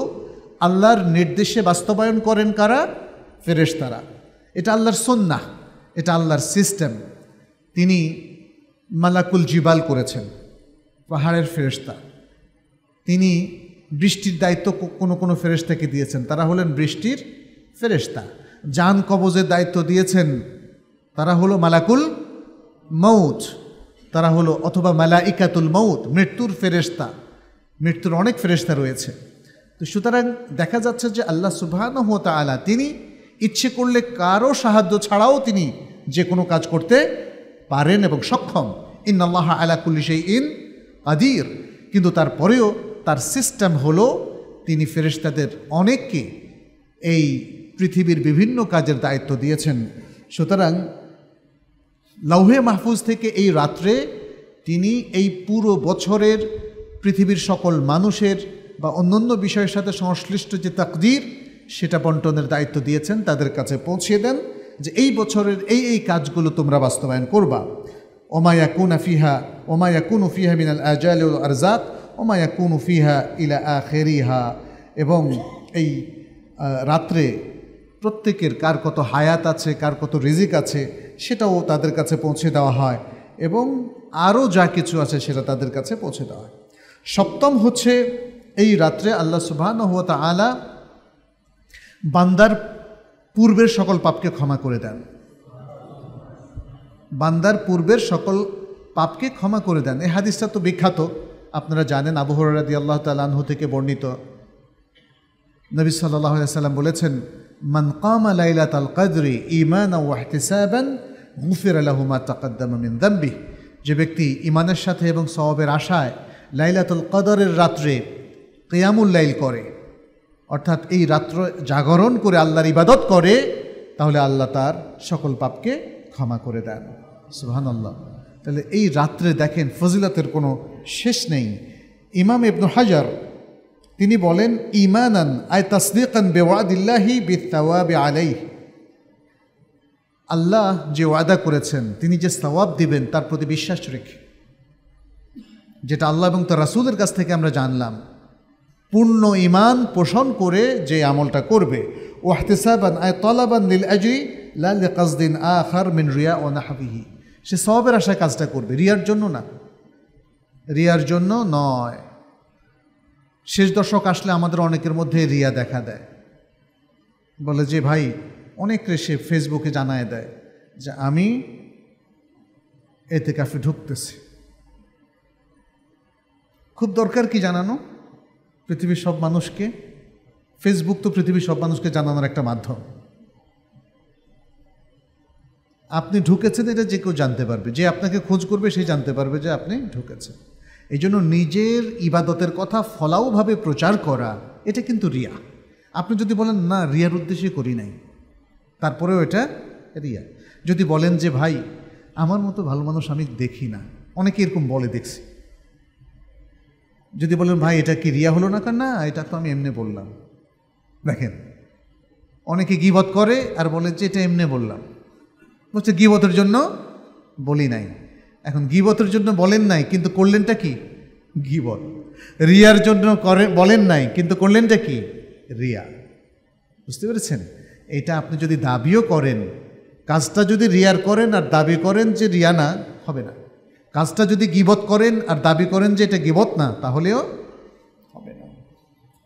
আল্লাহর নির্দেশে বাস্তবায়ন করেন কারা ফেরেশ তারা এটা আল্লাহর সন্না এটা আল্লাহর সিস্টেম তিনি মালাকুল জিবাল করেছেন পাহাড়ের ফেরেস্তা তিনি বৃষ্টির দায়িত্ব কোনো কোনো ফেরেস্তাকে দিয়েছেন তারা হলেন বৃষ্টির ফেরেশতা যান কবজের দায়িত্ব দিয়েছেন তারা হলো মালাকুল মৌত তারা হলো অথবা মালাইকাতুল মৌত মৃত্যুর ফেরেশতা মৃত্যুর অনেক ফেরেশতা রয়েছে তো সুতরাং দেখা যাচ্ছে যে আল্লাহ সুবাহ তিনি ইচ্ছে করলে কারো সাহায্য ছাড়াও তিনি যে কোনো কাজ করতে পারেন এবং সক্ষম ইন আলাকুল্লি সেই ইন আদির কিন্তু তারপরেও তার সিস্টেম হলো তিনি ফেরেশতাদের অনেককে এই পৃথিবীর বিভিন্ন কাজের দায়িত্ব দিয়েছেন সুতরাং লৌহে মাহফুজ থেকে এই রাত্রে তিনি এই পুরো বছরের পৃথিবীর সকল মানুষের বা অন্যান্য বিষয়ের সাথে সংশ্লিষ্ট যে তাকদির সেটা বন্টনের দায়িত্ব দিয়েছেন তাদের কাছে পৌঁছিয়ে দেন যে এই বছরের এই এই কাজগুলো তোমরা বাস্তবায়ন করবা ওমায়া কুন আফিহা ওমায়া কুন উফিহা মিনাল আজাল আরজাত ওমায়া কুন উফিহা ইলা আখেরিহা এবং এই রাত্রে প্রত্যেকের কার কত হায়াত আছে কার কত রিজিক আছে সেটাও তাদের কাছে পৌঁছে দেওয়া হয় এবং আরও যা কিছু আছে সেটা তাদের কাছে পৌঁছে দেওয়া হয় সপ্তম হচ্ছে এই রাত্রে আল্লাহ সুবাহ আলা বান্দার পূর্বের সকল পাপকে ক্ষমা করে দেন বান্দার পূর্বের সকল পাপকে ক্ষমা করে দেন এ হাদিসটা তো বিখ্যাত আপনারা জানেন আবহরাদি আল্লাহ তালাহু থেকে বর্ণিত নবী সাল্লাহ সাল্লাম বলেছেন মান কামা লাইলা তাল কাদরি ইমান ওয়াহতিসাবান গুফির আলাহুমা তাকাদ্দামিন দাম্বি যে ব্যক্তি ইমানের সাথে এবং সবাবের আশায় লাইলাতুল কদরের রাত্রে কেয়ামুল লাইল করে অর্থাৎ এই রাত্র জাগরণ করে আল্লাহর ইবাদত করে তাহলে আল্লাহ তার সকল পাপকে ক্ষমা করে দেন সুহান আল্লাহ তাহলে এই রাত্রে দেখেন ফজিলতের কোনো শেষ নেই ইমাম ইবনু হাজার তিনি বলেন ইমানান আয় তসদিকান বেওয়াদিল্লাহি বিতাওয়াবে আলাই আল্লাহ যে ওয়াদা করেছেন তিনি যে সওয়াব দিবেন তার প্রতি বিশ্বাস রেখে যেটা আল্লাহ এবং তার রাসুলের কাছ থেকে আমরা জানলাম পূর্ণ ইমান পোষণ করে যে আমলটা করবে ওয়াহতেসাবান আয় তলাবান লিল আজই লাল কাজদিন আখার মিন রিয়া ও নাহাবিহি সে সবের আশায় কাজটা করবে রিয়ার জন্য না রিয়ার জন্য নয় শেষ দশক আসলে আমাদের অনেকের মধ্যে রিয়া দেখা দেয় বলে যে ভাই অনেক সে ফেসবুকে জানায় দেয় যে আমি এতে কাফে ঢুকতেছি খুব দরকার কি জানানো পৃথিবীর সব মানুষকে ফেসবুক তো পৃথিবীর সব মানুষকে জানানোর একটা মাধ্যম আপনি ঢুকেছেন এটা যে কেউ জানতে পারবে যে আপনাকে খোঁজ করবে সে জানতে পারবে যে আপনি ঢুকেছেন এই জন্য নিজের ইবাদতের কথা ফলাওভাবে প্রচার করা এটা কিন্তু রিয়া আপনি যদি বলেন না রিয়ার উদ্দেশ্যে করি নাই তারপরেও এটা রিয়া যদি বলেন যে ভাই আমার মতো ভালো মানুষ আমি দেখি না অনেকে এরকম বলে দেখছি যদি বলেন ভাই এটা কি রিয়া হলো না কার না এটা তো আমি এমনি বললাম দেখেন অনেকে গিবত করে আর বলে যে এটা এমনি বললাম বলছে গিবতের জন্য বলি নাই এখন গিবতের জন্য বলেন নাই কিন্তু করলেনটা কি গিবত রিয়ার জন্য করে বলেন নাই কিন্তু করলেনটা কি রিয়া বুঝতে পেরেছেন এটা আপনি যদি দাবিও করেন কাজটা যদি রিয়ার করেন আর দাবি করেন যে রিয়া না হবে না কাজটা যদি গিবত করেন আর দাবি করেন যে এটা গিবত না তাহলেও হবে না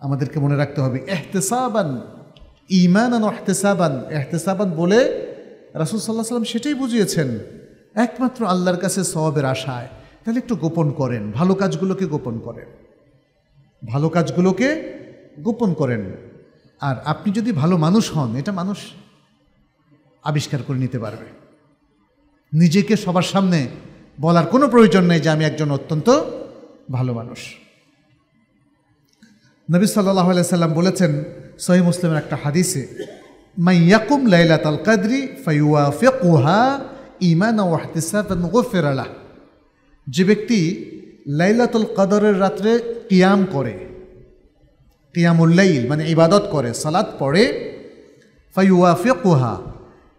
আমাদেরকে মনে রাখতে হবে এহতেসাবান ইমান আন এহতেসাবান এহতেসাবান বলে রাসুল সাল্লাহ সাল্লাম সেটাই বুঝিয়েছেন একমাত্র আল্লাহর কাছে সবের আশায় তাহলে একটু গোপন করেন ভালো কাজগুলোকে গোপন করেন ভালো কাজগুলোকে গোপন করেন আর আপনি যদি ভালো মানুষ হন এটা মানুষ আবিষ্কার করে নিতে পারবে নিজেকে সবার সামনে বলার কোনো প্রয়োজন নেই যে আমি একজন অত্যন্ত ভালো মানুষ নবী সাল্লাহ সাল্লাম বলেছেন সহি মুসলিমের একটা হাদিসে মাইয়াকুম ইয়াকুম লাইলাত আল কাদরি ফাইওয়া ফেকুহা ইমান ওয়াহতিসাফান গোফেরালা যে ব্যক্তি লাইলাতুল কাদরের রাত্রে কিয়াম করে কিয়ামুল্লাইল মানে ইবাদত করে সালাদ পড়ে ফাইয়া ফেকুহা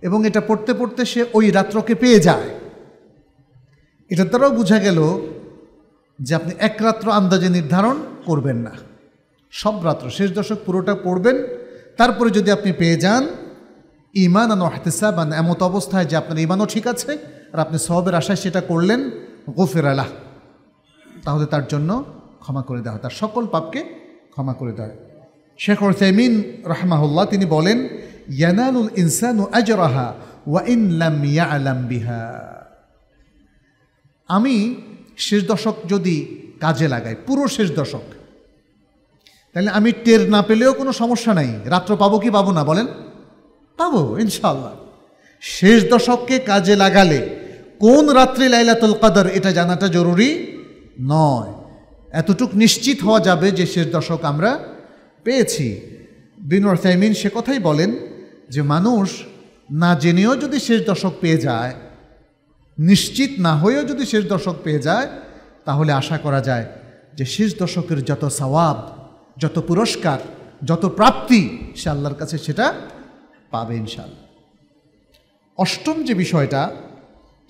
এবং এটা পড়তে পড়তে সে ওই রাত্রকে পেয়ে যায় এটার দ্বারাও বোঝা গেল যে আপনি একরাত্র আন্দাজে নির্ধারণ করবেন না সব রাত্র শেষ দশক পুরোটা পড়বেন তারপরে যদি আপনি পেয়ে যান ইমান আন মানে এমত অবস্থায় যে আপনার ইমানও ঠিক আছে আর আপনি সবের আশায় সেটা করলেন গোফের আলাহ তাহলে তার জন্য ক্ষমা করে দেওয়া হয় তার সকল পাপকে ক্ষমা করে দেওয়া হয় শেখ ওসাইমিন রহমাহুল্লাহ তিনি বলেন ইয়ানালুল ইনসানু আজরাহা ওয়া ইন লাম ইয়া আলাম বিহা আমি শেষ দশক যদি কাজে লাগাই পুরো শেষ দশক তাহলে আমি টের না পেলেও কোনো সমস্যা নাই রাত্র পাবো কি পাবো না বলেন পাবো ইনশাল্লাহ শেষ দশককে কাজে লাগালে কোন রাত্রে লাইলাতুল কাদার এটা জানাটা জরুরি নয় এতটুক নিশ্চিত হওয়া যাবে যে শেষ দশক আমরা পেয়েছি বিনোর সাইমিন সে কথাই বলেন যে মানুষ না জেনেও যদি শেষ দশক পেয়ে যায় নিশ্চিত না হয়েও যদি শেষ দশক পেয়ে যায় তাহলে আশা করা যায় যে শেষ দশকের যত সওয়াব যত পুরস্কার যত প্রাপ্তি সে আল্লাহর কাছে সেটা পাবে ইনশাল অষ্টম যে বিষয়টা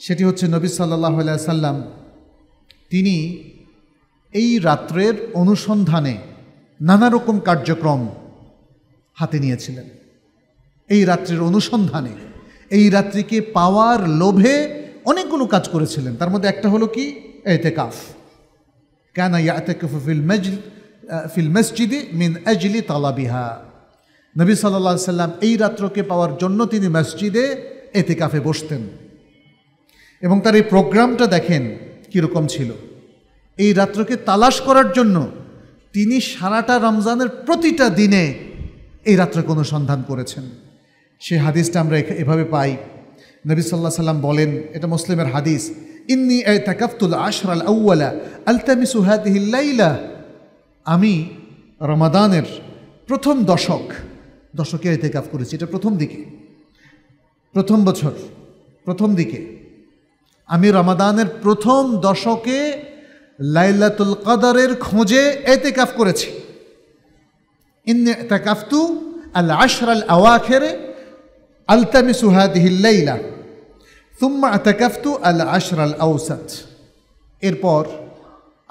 সেটি হচ্ছে নবী সাল্লাহ সাল্লাম তিনি এই রাত্রের অনুসন্ধানে নানা রকম কার্যক্রম হাতে নিয়েছিলেন এই রাত্রের অনুসন্ধানে এই রাত্রিকে পাওয়ার লোভে অনেকগুলো কাজ করেছিলেন তার মধ্যে একটা হলো কি এতেকাফ কেন ইয়াতেকাফ ফিল মজল ফিল মসজিদে মিন এজলি তালাবিহা নবী সাল্লা সাল্লাম এই রাত্রকে পাওয়ার জন্য তিনি মসজিদে এতেকাফে বসতেন এবং তার এই প্রোগ্রামটা দেখেন কীরকম ছিল এই রাত্রকে তালাশ করার জন্য তিনি সারাটা রমজানের প্রতিটা দিনে এই রাত্রকে অনুসন্ধান করেছেন সে হাদিসটা আমরা এভাবে পাই নবী সাল্লাহ সাল্লাম বলেন এটা মুসলিমের হাদিস ইন্নি এ তাকাফতুল আশর আল আউ্লা আলতামি হাদিহিল্লাইলা আমি রমাদানের প্রথম দশক দশকে এতেকাফ করেছি এটা প্রথম দিকে প্রথম বছর প্রথম দিকে আমি রমাদানের প্রথম দশকে লাইলাতুল কাদারের খোঁজে এতেকাফ করেছি ইন্নি তাকাফতু আল আশর আল আওয়াখেরে التمس هذه الليله ثم اعتكفت العشر الاوسط এরপর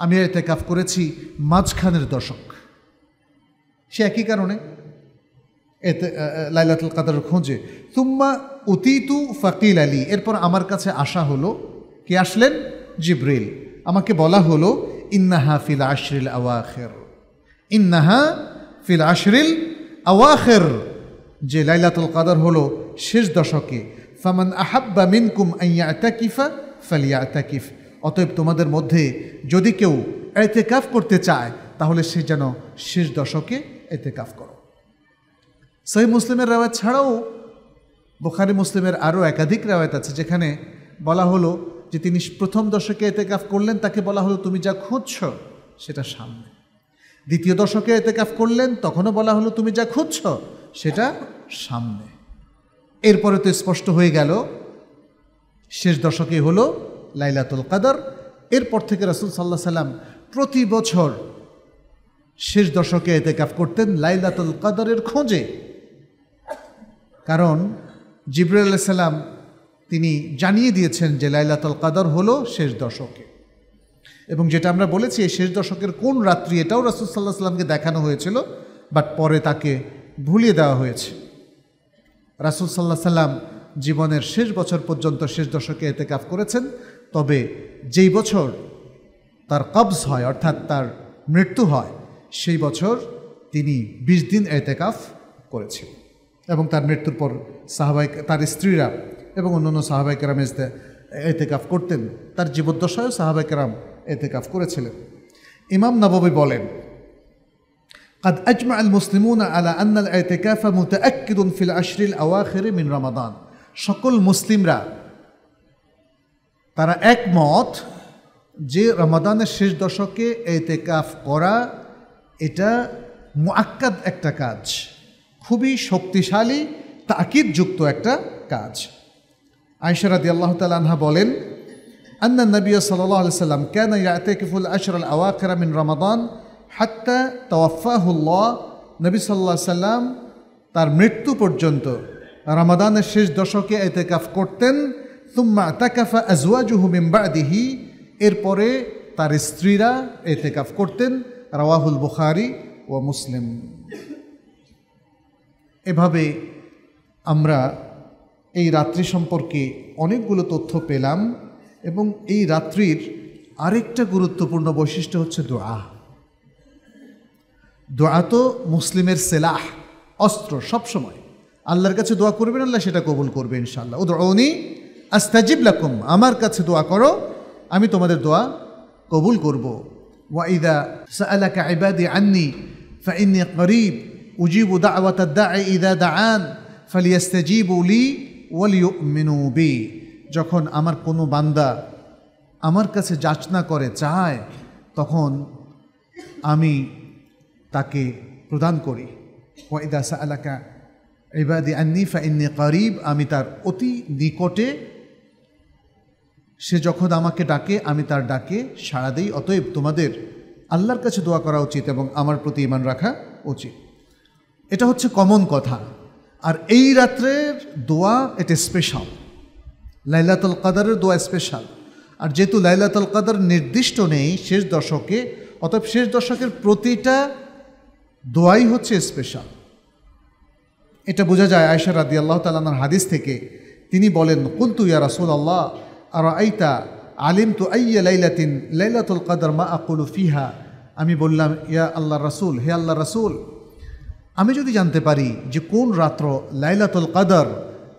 আমি এতেকাফ করেছি মাঝখানের দশক সে একই কারণে এতে লাইলাতুল কাদার খোঁজে তুম্মা অতীতু ফাকিল আলী এরপর আমার কাছে আসা হলো কে আসলেন জিব্রিল আমাকে বলা হলো ইন্নাহা ফিল আশরিল আওয়াখের ইন্নাহা ফিল আশরিল আওয়াখের যে লাইলাতুল কাদার হলো শেষ দশকে ফামান আহাব্বা মিনকুম আইয়া আতাকিফা ফালিয়া আতাকিফ অতএব তোমাদের মধ্যে যদি কেউ এতেকাফ করতে চায় তাহলে সে যেন শেষ দশকে এতেকাফ করো সহি মুসলিমের রেওয়াজ ছাড়াও বোখারি মুসলিমের আরও একাধিক রেওয়ায়ত আছে যেখানে বলা হলো যে তিনি প্রথম দশকে এতেকাফ করলেন তাকে বলা হলো তুমি যা খুঁজছ সেটা সামনে দ্বিতীয় দশকে এতেকাফ করলেন তখনও বলা হলো তুমি যা খুঁজছ সেটা সামনে এরপরে তো স্পষ্ট হয়ে গেল শেষ দশকে হলো লাইলাতুল কাদর এরপর থেকে রাসুল সাল্লাহ সাল্লাম প্রতি বছর শেষ দশকে এতে কাপ করতেন লাইলাতুল কাদরের খোঁজে কারণ জিবরুল সালাম তিনি জানিয়ে দিয়েছেন যে লাইলাতুল কাদর হলো শেষ দশকে এবং যেটা আমরা বলেছি এই শেষ দশকের কোন রাত্রি এটাও রাসুল সাল্লাহ সাল্লামকে দেখানো হয়েছিল বাট পরে তাকে ভুলিয়ে দেওয়া হয়েছে রাসুল সাল্লাহ সাল্লাম জীবনের শেষ বছর পর্যন্ত শেষ দশকে এতেকাফ করেছেন তবে যেই বছর তার কবজ হয় অর্থাৎ তার মৃত্যু হয় সেই বছর তিনি বিশ দিন এতেকাফ করেছেন এবং তার মৃত্যুর পর সাহবাই তার স্ত্রীরা এবং অন্যান্য সাহাবাইকেরাম এতেকাফ করতেন তার জীবদ্দশায়ও সাহাবাইকেরাম এতেকাফ করেছিলেন ইমাম নবাবী বলেন قد أجمع المسلمون على أن الاعتكاف متأكد في العشر الأواخر من رمضان সকল মুসলিমরা তারা একমত যে রমাদানের শেষ দশকে এতেকাফ করা এটা মুআক্কাদ একটা কাজ খুবই শক্তিশালী তাকিদযুক্ত একটা কাজ আয়সারাদি আল্লাহ তালাহা বলেন আন্না নবী সাল্লাহ সাল্লাম কেন কিফুল আশর আল আওয়াকেরা মিন রমাদান হাত্তা তওয়াফাহুল্লাহ নবী সাল্লাহ সাল্লাম তার মৃত্যু পর্যন্ত রামাদানের শেষ দশকে এতেকাফ করতেন তুম্মা তাকাফা আজওয়াজুহু দিহি এরপরে তার স্ত্রীরা এতেকাফ করতেন রাওয়াহুল বুখারি ও মুসলিম এভাবে আমরা এই রাত্রি সম্পর্কে অনেকগুলো তথ্য পেলাম এবং এই রাত্রির আরেকটা গুরুত্বপূর্ণ বৈশিষ্ট্য হচ্ছে দোয়া দোয়া তো মুসলিমের সেলাহ অস্ত্র সবসময় আল্লাহর কাছে দোয়া করবেন আল্লাহ সেটা কবুল করবে ইনশাল্লাহ ও দৌনি আস্তাজিব লাকুম আমার কাছে দোয়া করো আমি তোমাদের দোয়া কবুল করব ওয়াইদা সালাকা ইবাদি আন্নি ফাইন্নি করিব উজিবু দাওয়াত ইদা উলি ফালিয়াস্তাজিবু লি বি যখন আমার কোনো বান্দা আমার কাছে যাচনা করে চায় তখন আমি তাকে প্রদান করি ওয়াইদা সালাকা ইবাদি আন্নি ইন্নি করিব আমি তার অতি নিকটে সে যখন আমাকে ডাকে আমি তার ডাকে সাড়া দিই অতএব তোমাদের আল্লাহর কাছে দোয়া করা উচিত এবং আমার প্রতি ইমান রাখা উচিত এটা হচ্ছে কমন কথা আর এই রাত্রের দোয়া এটা স্পেশাল লাইলাতুল কাদারের দোয়া স্পেশাল আর যেহেতু লাইলাতুল কাদার নির্দিষ্ট নেই শেষ দশকে অতএব শেষ দশকের প্রতিটা দোয়াই হচ্ছে স্পেশাল এটা বোঝা যায় আয়সা রাদি আল্লাহ তালানার হাদিস থেকে তিনি বলেন কুন্তু ইয়া রাসুল আল্লাহ আর আইতা আলিম তু আইয়া লাইলাতিন লাইলাতুল কাদার মা আকুলু ফিহা আমি বললাম ইয়া আল্লাহ রাসুল হে আল্লাহ রাসুল আমি যদি জানতে পারি যে কোন রাত্র লাইলাতুল কাদার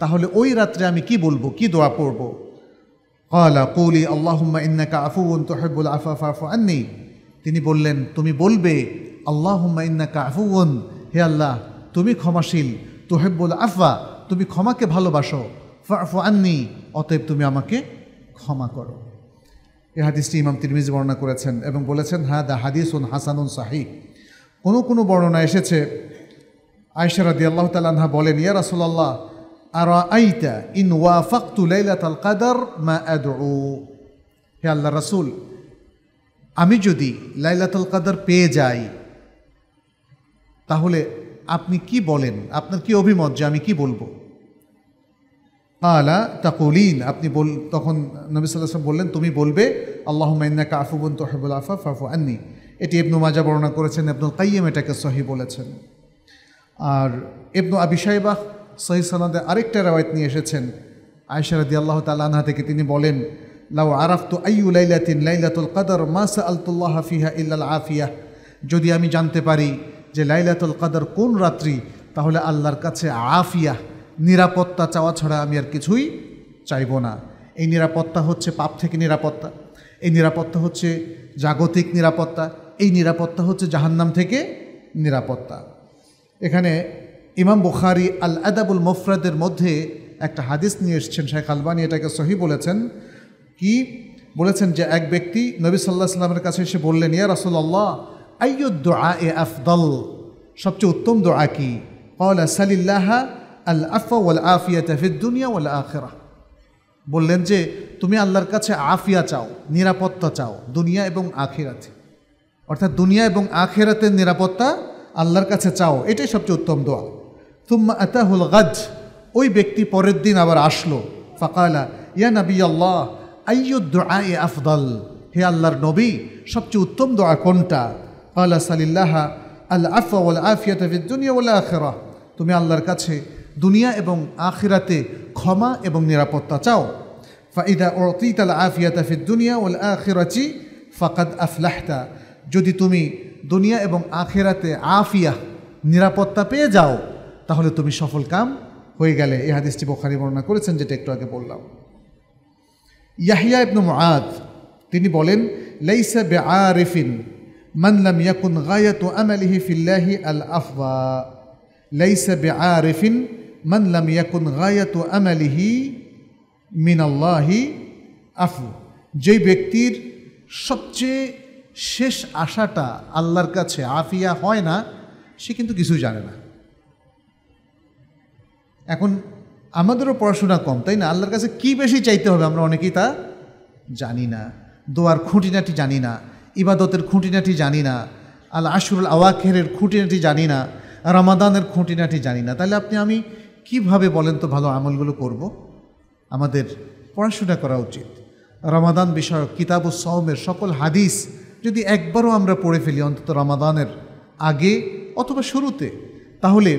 তাহলে ওই রাত্রে আমি কি বলবো কি দোয়া পড়বো কলা কৌলি আল্লাহ ইন্নাকা আফুবন তোহেবুল আফা ফাফু আন্নি তিনি বললেন তুমি বলবে আল্লাহ হুমাইন্না কাফুন হে আল্লাহ তুমি ক্ষমাশীল তোহেব্বুল আফা তুমি ক্ষমাকে ভালোবাসো ফাফু আন্নি অতএব তুমি আমাকে ক্ষমা করো এ হাদিসটি ইমাম তিরমিজ বর্ণনা করেছেন এবং বলেছেন হ্যাঁ দা হাদিসুন হাসানুন সাহি কোনো কোনো বর্ণনা এসেছে দি আল্লাহ তালাহা বলেন ইয়া রাসুল্লাহ আর আইতা ইন ওয়াফাকতু লাইলাতাল কাদার মা আদউ হে আল্লাহ রাসুল আমি যদি লাইলাতুল কাদার পেয়ে যাই তাহলে আপনি কি বলেন আপনার কি অভিমত যে আমি কি বলবো আলা তাকুলিন আপনি বল তখন নবী সাল্লাম বললেন তুমি বলবে আল্লাহ মাইনাকা আফুবন তোহেবুল আফা ফাফু আন্নি এটি ইবনু মাজা বর্ণনা করেছেন এবনুল কাইম এটাকে সহি বলেছেন আর ইবনু আবিশাইবাহ সহি সানাদে আরেকটা রেওয়ায়ত নিয়ে এসেছেন আয়সার দি আল্লাহ তাল্লাহা থেকে তিনি বলেন লাউ আরাফতু আইউ লাইলাতিন লাইলাতুল কাদর মাসা আলতুল্লাহ ফিহা ইল্লাল আফিয়া যদি আমি জানতে পারি যে লাইলাতুল কাদার কোন রাত্রি তাহলে আল্লাহর কাছে আফিয়া নিরাপত্তা চাওয়া ছাড়া আমি আর কিছুই চাইব না এই নিরাপত্তা হচ্ছে পাপ থেকে নিরাপত্তা এই নিরাপত্তা হচ্ছে জাগতিক নিরাপত্তা এই নিরাপত্তা হচ্ছে জাহান্নাম থেকে নিরাপত্তা এখানে ইমাম বুখারি আল আদাবুল মফরাদের মধ্যে একটা হাদিস নিয়ে এসছেন শেখ আলবানি এটাকে সহি বলেছেন কি বলেছেন যে এক ব্যক্তি নবী সাল্লাহ সাল্লামের কাছে এসে বললেন ইয়া রাসুল্লাহ আইয়ুদ দোয়া এ আফদল সবচেয়ে উত্তম দোয়া কি অল আসালিল্লাহা আল আফা ওয়াল আফিয়া দুনিয়া আখেরা বললেন যে তুমি আল্লাহর কাছে আফিয়া চাও নিরাপত্তা চাও দুনিয়া এবং আখেরাতে অর্থাৎ দুনিয়া এবং আখেরাতের নিরাপত্তা আল্লাহর কাছে চাও এটাই সবচেয়ে উত্তম দোয়া তুম্মা আতাহুল গাজ ওই ব্যক্তি পরের দিন আবার আসলো ফাকালা ইয়া নবী আল্লাহ আইয়ুদ্দোয়া এ আফদল হে আল্লাহর নবী সবচেয়ে উত্তম দোয়া কোনটা আল্লাহ সালিল্লাহা আল আফা ওয়াল আফিয়াত দুনিয়া ওলা আখেরা তুমি আল্লাহর কাছে দুনিয়া এবং আখিরাতে ক্ষমা এবং নিরাপত্তা চাও ফাইদা অতীত আফিয়া আফিয়াত দুনিয়া ওল আখিরাচি ফাকাদ আফলাহতা যদি তুমি দুনিয়া এবং আখেরাতে আফিয়া নিরাপত্তা পেয়ে যাও তাহলে তুমি সফল কাম হয়ে গেলে এই হাদিসটি বোখারি বর্ণনা করেছেন যেটা একটু আগে বললাম ইয়াহিয়া ইবনু মুআদ তিনি বলেন লাইসা বে আরিফিন মানলাম ইয়াকুন গায়াতু আমালিহি ফিল্লাহি আল আফওয়া লাইসা বিআরিফিন মানলাম ইয়াকুন গায়াতু আমালিহি মিনাল্লাহি আফু যেই ব্যক্তির সবচেয়ে শেষ আশাটা আল্লাহর কাছে আফিয়া হয় না সে কিন্তু কিছুই জানে না এখন আমাদেরও পড়াশোনা কম তাই না আল্লাহর কাছে কি বেশি চাইতে হবে আমরা অনেকেই তা জানি না দোয়ার খুঁটিনাটি জানি না ইবাদতের খুঁটিনাটি জানি না আল আশুরুল আওয়াখেরের খুঁটিনাটি জানি না রামাদানের খুঁটিনাটি জানি না তাহলে আপনি আমি কিভাবে বলেন তো ভালো আমলগুলো করব। আমাদের পড়াশোনা করা উচিত রামাদান বিষয়ক কিতাব ও সৌমের সকল হাদিস যদি একবারও আমরা পড়ে ফেলি অন্তত রামাদানের আগে অথবা শুরুতে তাহলে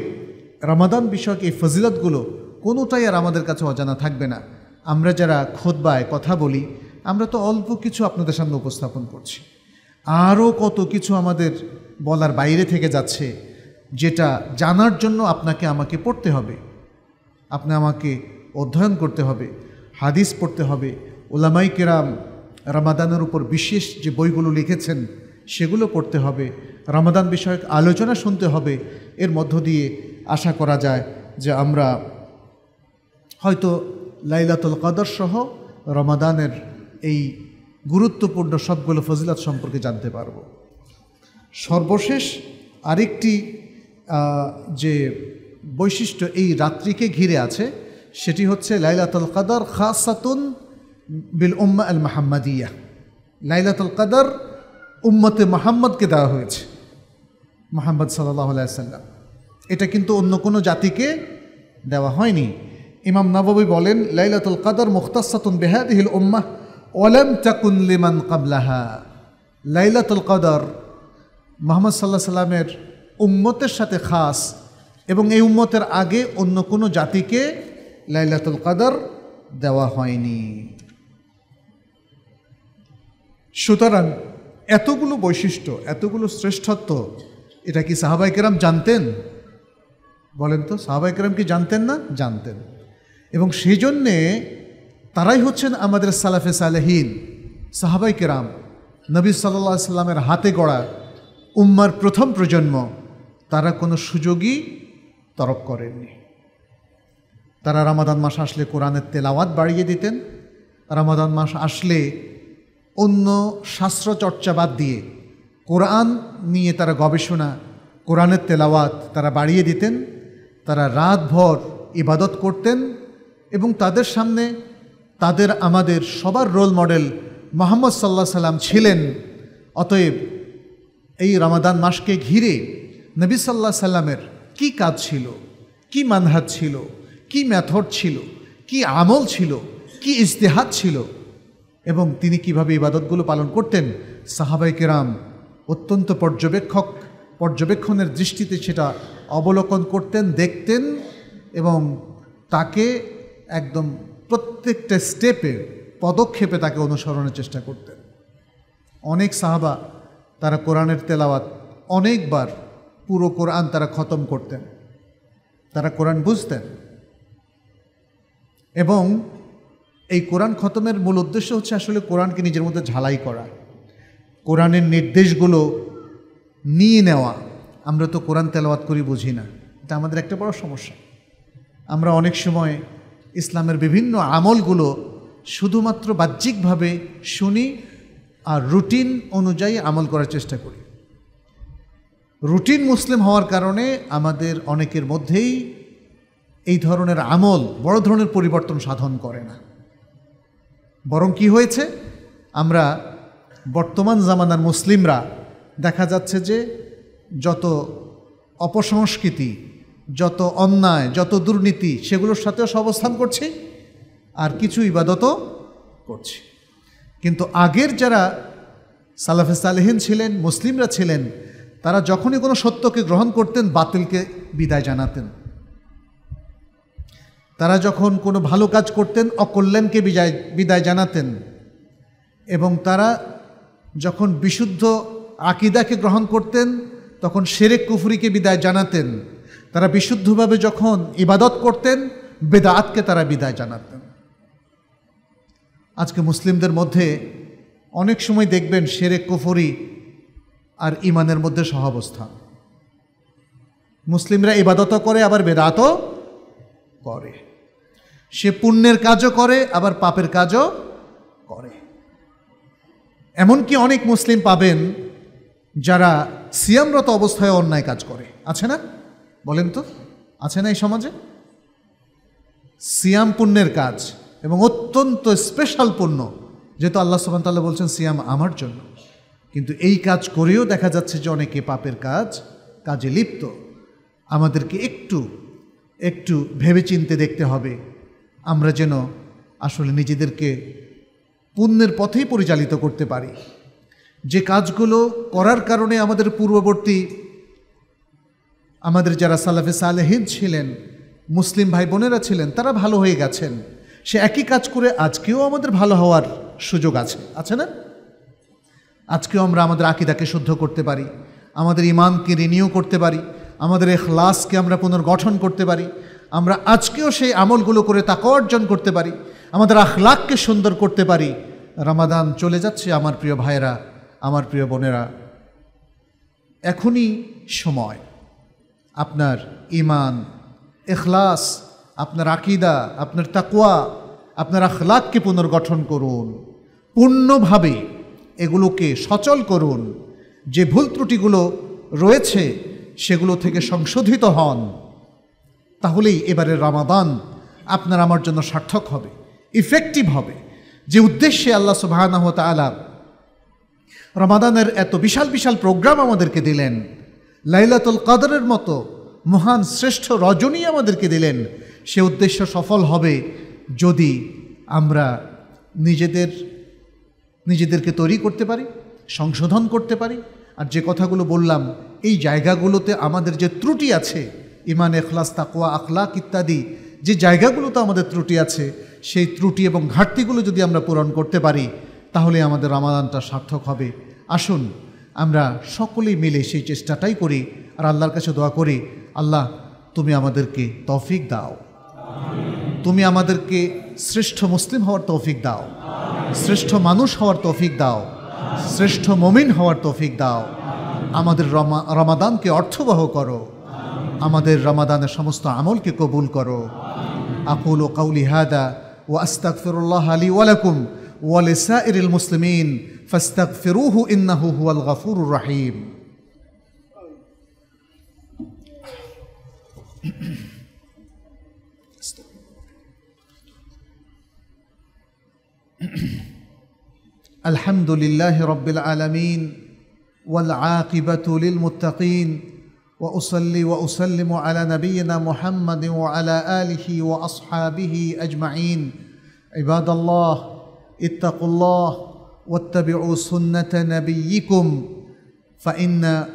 রামাদান বিষয়ক এই ফজিলতগুলো কোনোটাই আর আমাদের কাছে অজানা থাকবে না আমরা যারা খোদবায় কথা বলি আমরা তো অল্প কিছু আপনাদের সামনে উপস্থাপন করছি আরও কত কিছু আমাদের বলার বাইরে থেকে যাচ্ছে যেটা জানার জন্য আপনাকে আমাকে পড়তে হবে আপনি আমাকে অধ্যয়ন করতে হবে হাদিস পড়তে হবে ওলামাই কেরাম রামাদানের উপর বিশেষ যে বইগুলো লিখেছেন সেগুলো পড়তে হবে রামাদান বিষয়ক আলোচনা শুনতে হবে এর মধ্য দিয়ে আশা করা যায় যে আমরা হয়তো লাইলাতুল কাদর সহ রমাদানের এই গুরুত্বপূর্ণ সবগুলো ফজিলত সম্পর্কে জানতে পারব সর্বশেষ আরেকটি যে বৈশিষ্ট্য এই রাত্রিকে ঘিরে আছে সেটি হচ্ছে লাইলাতুল কাদার খাসাতুন বিল উম্মা আল মাহাম্মাদিয়া লাইলাতুল কাদার উম্মতে মাহাম্মদকে দেওয়া হয়েছে মোহাম্মদ সাল্লাহ সাল্লাম এটা কিন্তু অন্য কোনো জাতিকে দেওয়া হয়নি ইমাম নবাবী বলেন লাইলাতুল কাদার মুখতাসাতুন বেহাদ হিল উম্মাহ ওয়ালাম টাকুন লিমান কাবলাহা লাইলাতুল কদর মোহাম্মদ সাল্লাহ সাল্লামের উম্মতের সাথে খাস এবং এই উম্মতের আগে অন্য কোনো জাতিকে লাইলাতুল কদর দেওয়া হয়নি সুতরাং এতগুলো বৈশিষ্ট্য এতগুলো শ্রেষ্ঠত্ব এটা কি সাহাবাই কেরাম জানতেন বলেন তো সাহাবাই কেরাম কি জানতেন না জানতেন এবং সেই জন্যে তারাই হচ্ছেন আমাদের সালাফে সালেহীন সাহাবাই কেরাম নবী সাল্লা সাল্লামের হাতে গড়া উম্মার প্রথম প্রজন্ম তারা কোনো সুযোগই তরক করেননি তারা রামাদান মাস আসলে কোরআনের তেলাওয়াত বাড়িয়ে দিতেন রামাদান মাস আসলে অন্য শাস্ত্র চর্চা বাদ দিয়ে কোরআন নিয়ে তারা গবেষণা কোরআনের তেলাওয়াত তারা বাড়িয়ে দিতেন তারা রাতভর ইবাদত করতেন এবং তাদের সামনে তাদের আমাদের সবার রোল মডেল মোহাম্মদ সাল্লাহ সাল্লাম ছিলেন অতএব এই রমাদান মাসকে ঘিরে নবী সাল্লাহ সাল্লামের কি কাজ ছিল কি মানহাত ছিল কি ম্যাথড ছিল কি আমল ছিল কি ইজতেহাত ছিল এবং তিনি কিভাবে ইবাদতগুলো পালন করতেন সাহাবাই কেরাম অত্যন্ত পর্যবেক্ষক পর্যবেক্ষণের দৃষ্টিতে সেটা অবলোকন করতেন দেখতেন এবং তাকে একদম প্রত্যেকটা স্টেপে পদক্ষেপে তাকে অনুসরণের চেষ্টা করতেন অনেক সাহাবা তারা কোরআনের তেলাওয়াত অনেকবার পুরো কোরআন তারা খতম করতেন তারা কোরআন বুঝতেন এবং এই কোরআন খতমের মূল উদ্দেশ্য হচ্ছে আসলে কোরআনকে নিজের মধ্যে ঝালাই করা কোরআনের নির্দেশগুলো নিয়ে নেওয়া আমরা তো কোরআন তেলাওয়াত করি বুঝি না এটা আমাদের একটা বড় সমস্যা আমরা অনেক সময় ইসলামের বিভিন্ন আমলগুলো শুধুমাত্র বাহ্যিকভাবে শুনি আর রুটিন অনুযায়ী আমল করার চেষ্টা করি রুটিন মুসলিম হওয়ার কারণে আমাদের অনেকের মধ্যেই এই ধরনের আমল বড় ধরনের পরিবর্তন সাধন করে না বরং কি হয়েছে আমরা বর্তমান জামানার মুসলিমরা দেখা যাচ্ছে যে যত অপসংস্কৃতি যত অন্যায় যত দুর্নীতি সেগুলোর সাথেও সবস্থান করছি আর কিছু ইবাদত করছি কিন্তু আগের যারা সালাফে সালেহিন ছিলেন মুসলিমরা ছিলেন তারা যখনই কোনো সত্যকে গ্রহণ করতেন বাতিলকে বিদায় জানাতেন তারা যখন কোনো ভালো কাজ করতেন অকল্যাণকে বিদায় বিদায় জানাতেন এবং তারা যখন বিশুদ্ধ আকিদাকে গ্রহণ করতেন তখন শেরেক কুফুরিকে বিদায় জানাতেন তারা বিশুদ্ধভাবে যখন ইবাদত করতেন বেদাতকে তারা বিদায় জানাতেন আজকে মুসলিমদের মধ্যে অনেক সময় দেখবেন শেরে কুফরি আর ইমানের মধ্যে সহাবস্থান মুসলিমরা ইবাদতও করে আবার বেদাতও করে সে পুণ্যের কাজও করে আবার পাপের কাজও করে এমনকি অনেক মুসলিম পাবেন যারা সিয়ামরত অবস্থায় অন্যায় কাজ করে আছে না বলেন তো আছে না এই সমাজে সিয়াম পুণ্যের কাজ এবং অত্যন্ত স্পেশাল পুণ্য যেহেতু আল্লাহ সুবান তাল্লাহ বলছেন সিয়াম আমার জন্য কিন্তু এই কাজ করেও দেখা যাচ্ছে যে অনেকে পাপের কাজ কাজে লিপ্ত আমাদেরকে একটু একটু ভেবে চিনতে দেখতে হবে আমরা যেন আসলে নিজেদেরকে পুণ্যের পথেই পরিচালিত করতে পারি যে কাজগুলো করার কারণে আমাদের পূর্ববর্তী আমাদের যারা সালাফে সালেহিন ছিলেন মুসলিম ভাই বোনেরা ছিলেন তারা ভালো হয়ে গেছেন সে একই কাজ করে আজকেও আমাদের ভালো হওয়ার সুযোগ আছে আছে না আজকেও আমরা আমাদের আকিদাকে শুদ্ধ করতে পারি আমাদের ইমানকে রিনিউ করতে পারি আমাদের এখলাসকে আমরা পুনর্গঠন করতে পারি আমরা আজকেও সেই আমলগুলো করে তাকে অর্জন করতে পারি আমাদের আখলাককে সুন্দর করতে পারি রামাদান চলে যাচ্ছে আমার প্রিয় ভাইয়েরা আমার প্রিয় বোনেরা এখনই সময় আপনার ইমান এখলাস আপনার আকিদা আপনার তাকুয়া আপনার আখলাককে পুনর্গঠন করুন পূর্ণভাবে এগুলোকে সচল করুন যে ভুল ত্রুটিগুলো রয়েছে সেগুলো থেকে সংশোধিত হন তাহলেই এবারে রামাদান আপনার আমার জন্য সার্থক হবে ইফেক্টিভ হবে যে উদ্দেশ্যে আল্লাহ সুবাহ রমাদানের এত বিশাল বিশাল প্রোগ্রাম আমাদেরকে দিলেন লাইলাতুল কাদরের মতো মহান শ্রেষ্ঠ রজনী আমাদেরকে দিলেন সে উদ্দেশ্য সফল হবে যদি আমরা নিজেদের নিজেদেরকে তৈরি করতে পারি সংশোধন করতে পারি আর যে কথাগুলো বললাম এই জায়গাগুলোতে আমাদের যে ত্রুটি আছে ইমান এখলাস তাকুয়া আখলাক ইত্যাদি যে জায়গাগুলোতে আমাদের ত্রুটি আছে সেই ত্রুটি এবং ঘাটতিগুলো যদি আমরা পূরণ করতে পারি তাহলে আমাদের রামাদানটা সার্থক হবে আসুন আমরা সকলেই মিলে সেই চেষ্টাটাই করি আর আল্লাহর কাছে দোয়া করি আল্লাহ তুমি আমাদেরকে তৌফিক দাও তুমি আমাদেরকে শ্রেষ্ঠ মুসলিম হওয়ার তৌফিক দাও শ্রেষ্ঠ মানুষ হওয়ার তৌফিক দাও শ্রেষ্ঠ মমিন হওয়ার তৌফিক দাও আমাদের রমা রমাদানকে অর্থবহ করো আমাদের রমাদানের সমস্ত আমলকে কবুল করো আকুল ও কাউলি হাদা ও আস্তাকফিরুল্লাহ আলী ওয়ালাকুম ওয়ালিসা ইরিল মুসলিমিন فاستغفروه انه هو الغفور الرحيم الحمد لله رب العالمين والعاقبه للمتقين واصلي واسلم على نبينا محمد وعلى اله واصحابه اجمعين عباد الله اتقوا الله واتبعوا سنه نبيكم فان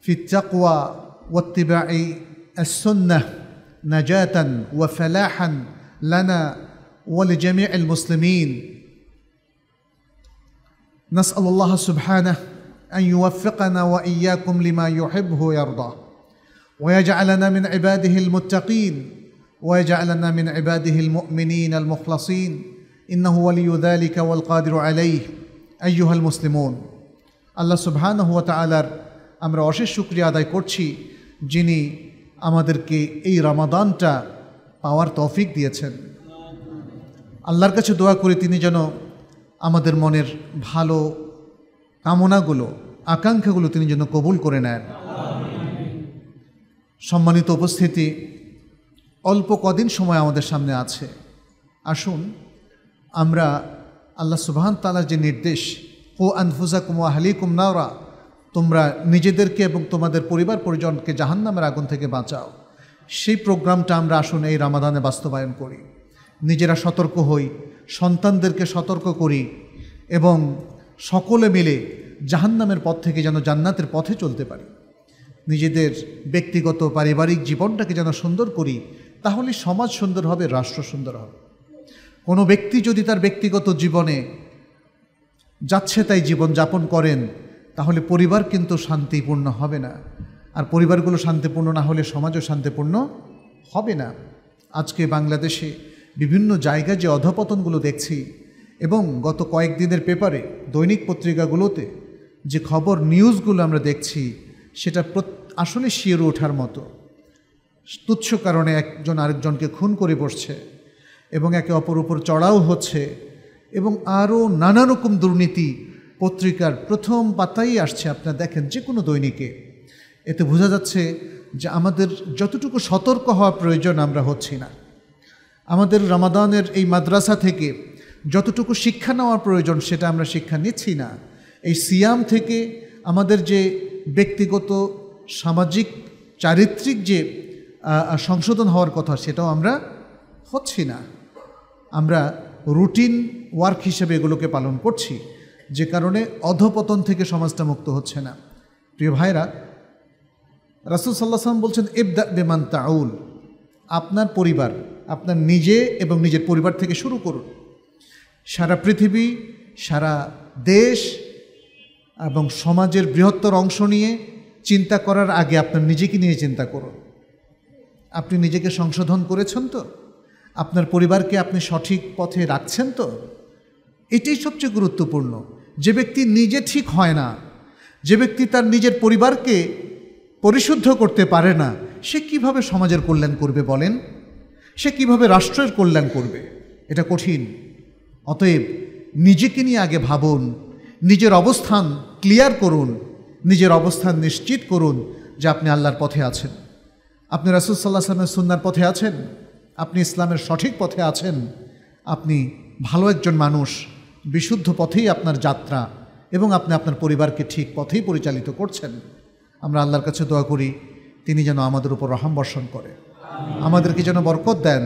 في التقوى واتباع السنه نجاه وفلاحا لنا ولجميع المسلمين نسال الله سبحانه ان يوفقنا واياكم لما يحبه ويرضى ويجعلنا من عباده المتقين ويجعلنا من عباده المؤمنين المخلصين انه ولي ذلك والقادر عليه আইয়ুহাল মুসলিমুন আল্লাহ সুবহান হুয়া তালার আমরা অশেষ শুক্রিয়া আদায় করছি যিনি আমাদেরকে এই রমাদানটা পাওয়ার তৌফিক দিয়েছেন আল্লাহর কাছে দোয়া করে তিনি যেন আমাদের মনের ভালো কামনাগুলো আকাঙ্ক্ষাগুলো তিনি যেন কবুল করে নেন সম্মানিত উপস্থিতি অল্প কদিন সময় আমাদের সামনে আছে আসুন আমরা আল্লাহ সুবাহান তালার যে নির্দেশ ও আনফুজা কুম আহলি নাওরা তোমরা নিজেদেরকে এবং তোমাদের পরিবার পরিজনকে জাহান্নামের আগুন থেকে বাঁচাও সেই প্রোগ্রামটা আমরা আসুন এই রামাদানে বাস্তবায়ন করি নিজেরা সতর্ক হই সন্তানদেরকে সতর্ক করি এবং সকলে মিলে জাহান্নামের পথ থেকে যেন জান্নাতের পথে চলতে পারি নিজেদের ব্যক্তিগত পারিবারিক জীবনটাকে যেন সুন্দর করি তাহলে সমাজ সুন্দর হবে রাষ্ট্র সুন্দর হবে কোনো ব্যক্তি যদি তার ব্যক্তিগত জীবনে যাচ্ছে তাই জীবন যাপন করেন তাহলে পরিবার কিন্তু শান্তিপূর্ণ হবে না আর পরিবারগুলো শান্তিপূর্ণ না হলে সমাজও শান্তিপূর্ণ হবে না আজকে বাংলাদেশে বিভিন্ন জায়গায় যে অধপতনগুলো দেখছি এবং গত কয়েকদিনের পেপারে দৈনিক পত্রিকাগুলোতে যে খবর নিউজগুলো আমরা দেখছি সেটা আসলে শিয়ে ওঠার মতো তুচ্ছ কারণে একজন আরেকজনকে খুন করে বসছে এবং একে অপর উপর চড়াও হচ্ছে এবং আরও নানা রকম দুর্নীতি পত্রিকার প্রথম পাতাই আসছে আপনারা দেখেন যে কোনো দৈনিকে এতে বোঝা যাচ্ছে যে আমাদের যতটুকু সতর্ক হওয়া প্রয়োজন আমরা হচ্ছি না আমাদের রমাদানের এই মাদ্রাসা থেকে যতটুকু শিক্ষা নেওয়ার প্রয়োজন সেটা আমরা শিক্ষা নিচ্ছি না এই সিয়াম থেকে আমাদের যে ব্যক্তিগত সামাজিক চারিত্রিক যে সংশোধন হওয়ার কথা সেটাও আমরা হচ্ছি না আমরা রুটিন ওয়ার্ক হিসেবে এগুলোকে পালন করছি যে কারণে অধপতন থেকে সমাজটা মুক্ত হচ্ছে না প্রিয় ভাইরা রাসুল সাল্লাহ সাল্লাম বলছেন ইবদা বেমান তাউল আপনার পরিবার আপনার নিজে এবং নিজের পরিবার থেকে শুরু করুন সারা পৃথিবী সারা দেশ এবং সমাজের বৃহত্তর অংশ নিয়ে চিন্তা করার আগে আপনার নিজেকে নিয়ে চিন্তা করুন আপনি নিজেকে সংশোধন করেছেন তো আপনার পরিবারকে আপনি সঠিক পথে রাখছেন তো এটাই সবচেয়ে গুরুত্বপূর্ণ যে ব্যক্তি নিজে ঠিক হয় না যে ব্যক্তি তার নিজের পরিবারকে পরিশুদ্ধ করতে পারে না সে কিভাবে সমাজের কল্যাণ করবে বলেন সে কিভাবে রাষ্ট্রের কল্যাণ করবে এটা কঠিন অতএব নিজেকে নিয়ে আগে ভাবুন নিজের অবস্থান ক্লিয়ার করুন নিজের অবস্থান নিশ্চিত করুন যে আপনি আল্লাহর পথে আছেন আপনি রাসুল সাল্লাহ সাল্লামের সুন্নার পথে আছেন আপনি ইসলামের সঠিক পথে আছেন আপনি ভালো একজন মানুষ বিশুদ্ধ পথেই আপনার যাত্রা এবং আপনি আপনার পরিবারকে ঠিক পথেই পরিচালিত করছেন আমরা আল্লাহর কাছে দোয়া করি তিনি যেন আমাদের উপর রহম বর্ষণ করে আমাদেরকে যেন বরকত দেন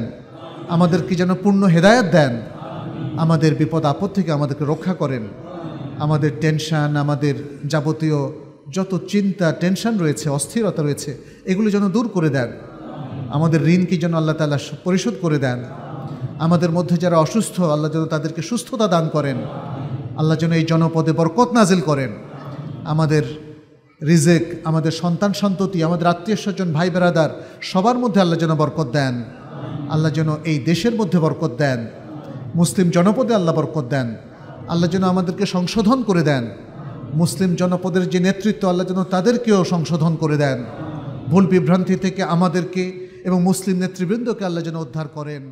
আমাদেরকে যেন পূর্ণ হেদায়ত দেন আমাদের বিপদ আপদ থেকে আমাদেরকে রক্ষা করেন আমাদের টেনশান আমাদের যাবতীয় যত চিন্তা টেনশান রয়েছে অস্থিরতা রয়েছে এগুলো যেন দূর করে দেন আমাদের ঋণকে যেন আল্লাহ তালা পরিশোধ করে দেন আমাদের মধ্যে যারা অসুস্থ আল্লাহ যেন তাদেরকে সুস্থতা দান করেন আল্লাহ যেন এই জনপদে বরকত নাজিল করেন আমাদের রিজেক আমাদের সন্তান সন্ততি আমাদের আত্মীয় স্বজন ভাই বেরাদার সবার মধ্যে আল্লাহ যেন বরকত দেন আল্লাহ যেন এই দেশের মধ্যে বরকত দেন মুসলিম জনপদে আল্লাহ বরকত দেন আল্লাহ যেন আমাদেরকে সংশোধন করে দেন মুসলিম জনপদের যে নেতৃত্ব আল্লাহ যেন তাদেরকেও সংশোধন করে দেন ভুল বিভ্রান্তি থেকে আমাদেরকে এবং মুসলিম নেতৃবৃন্দকে আল্লাহ যেন উদ্ধার করেন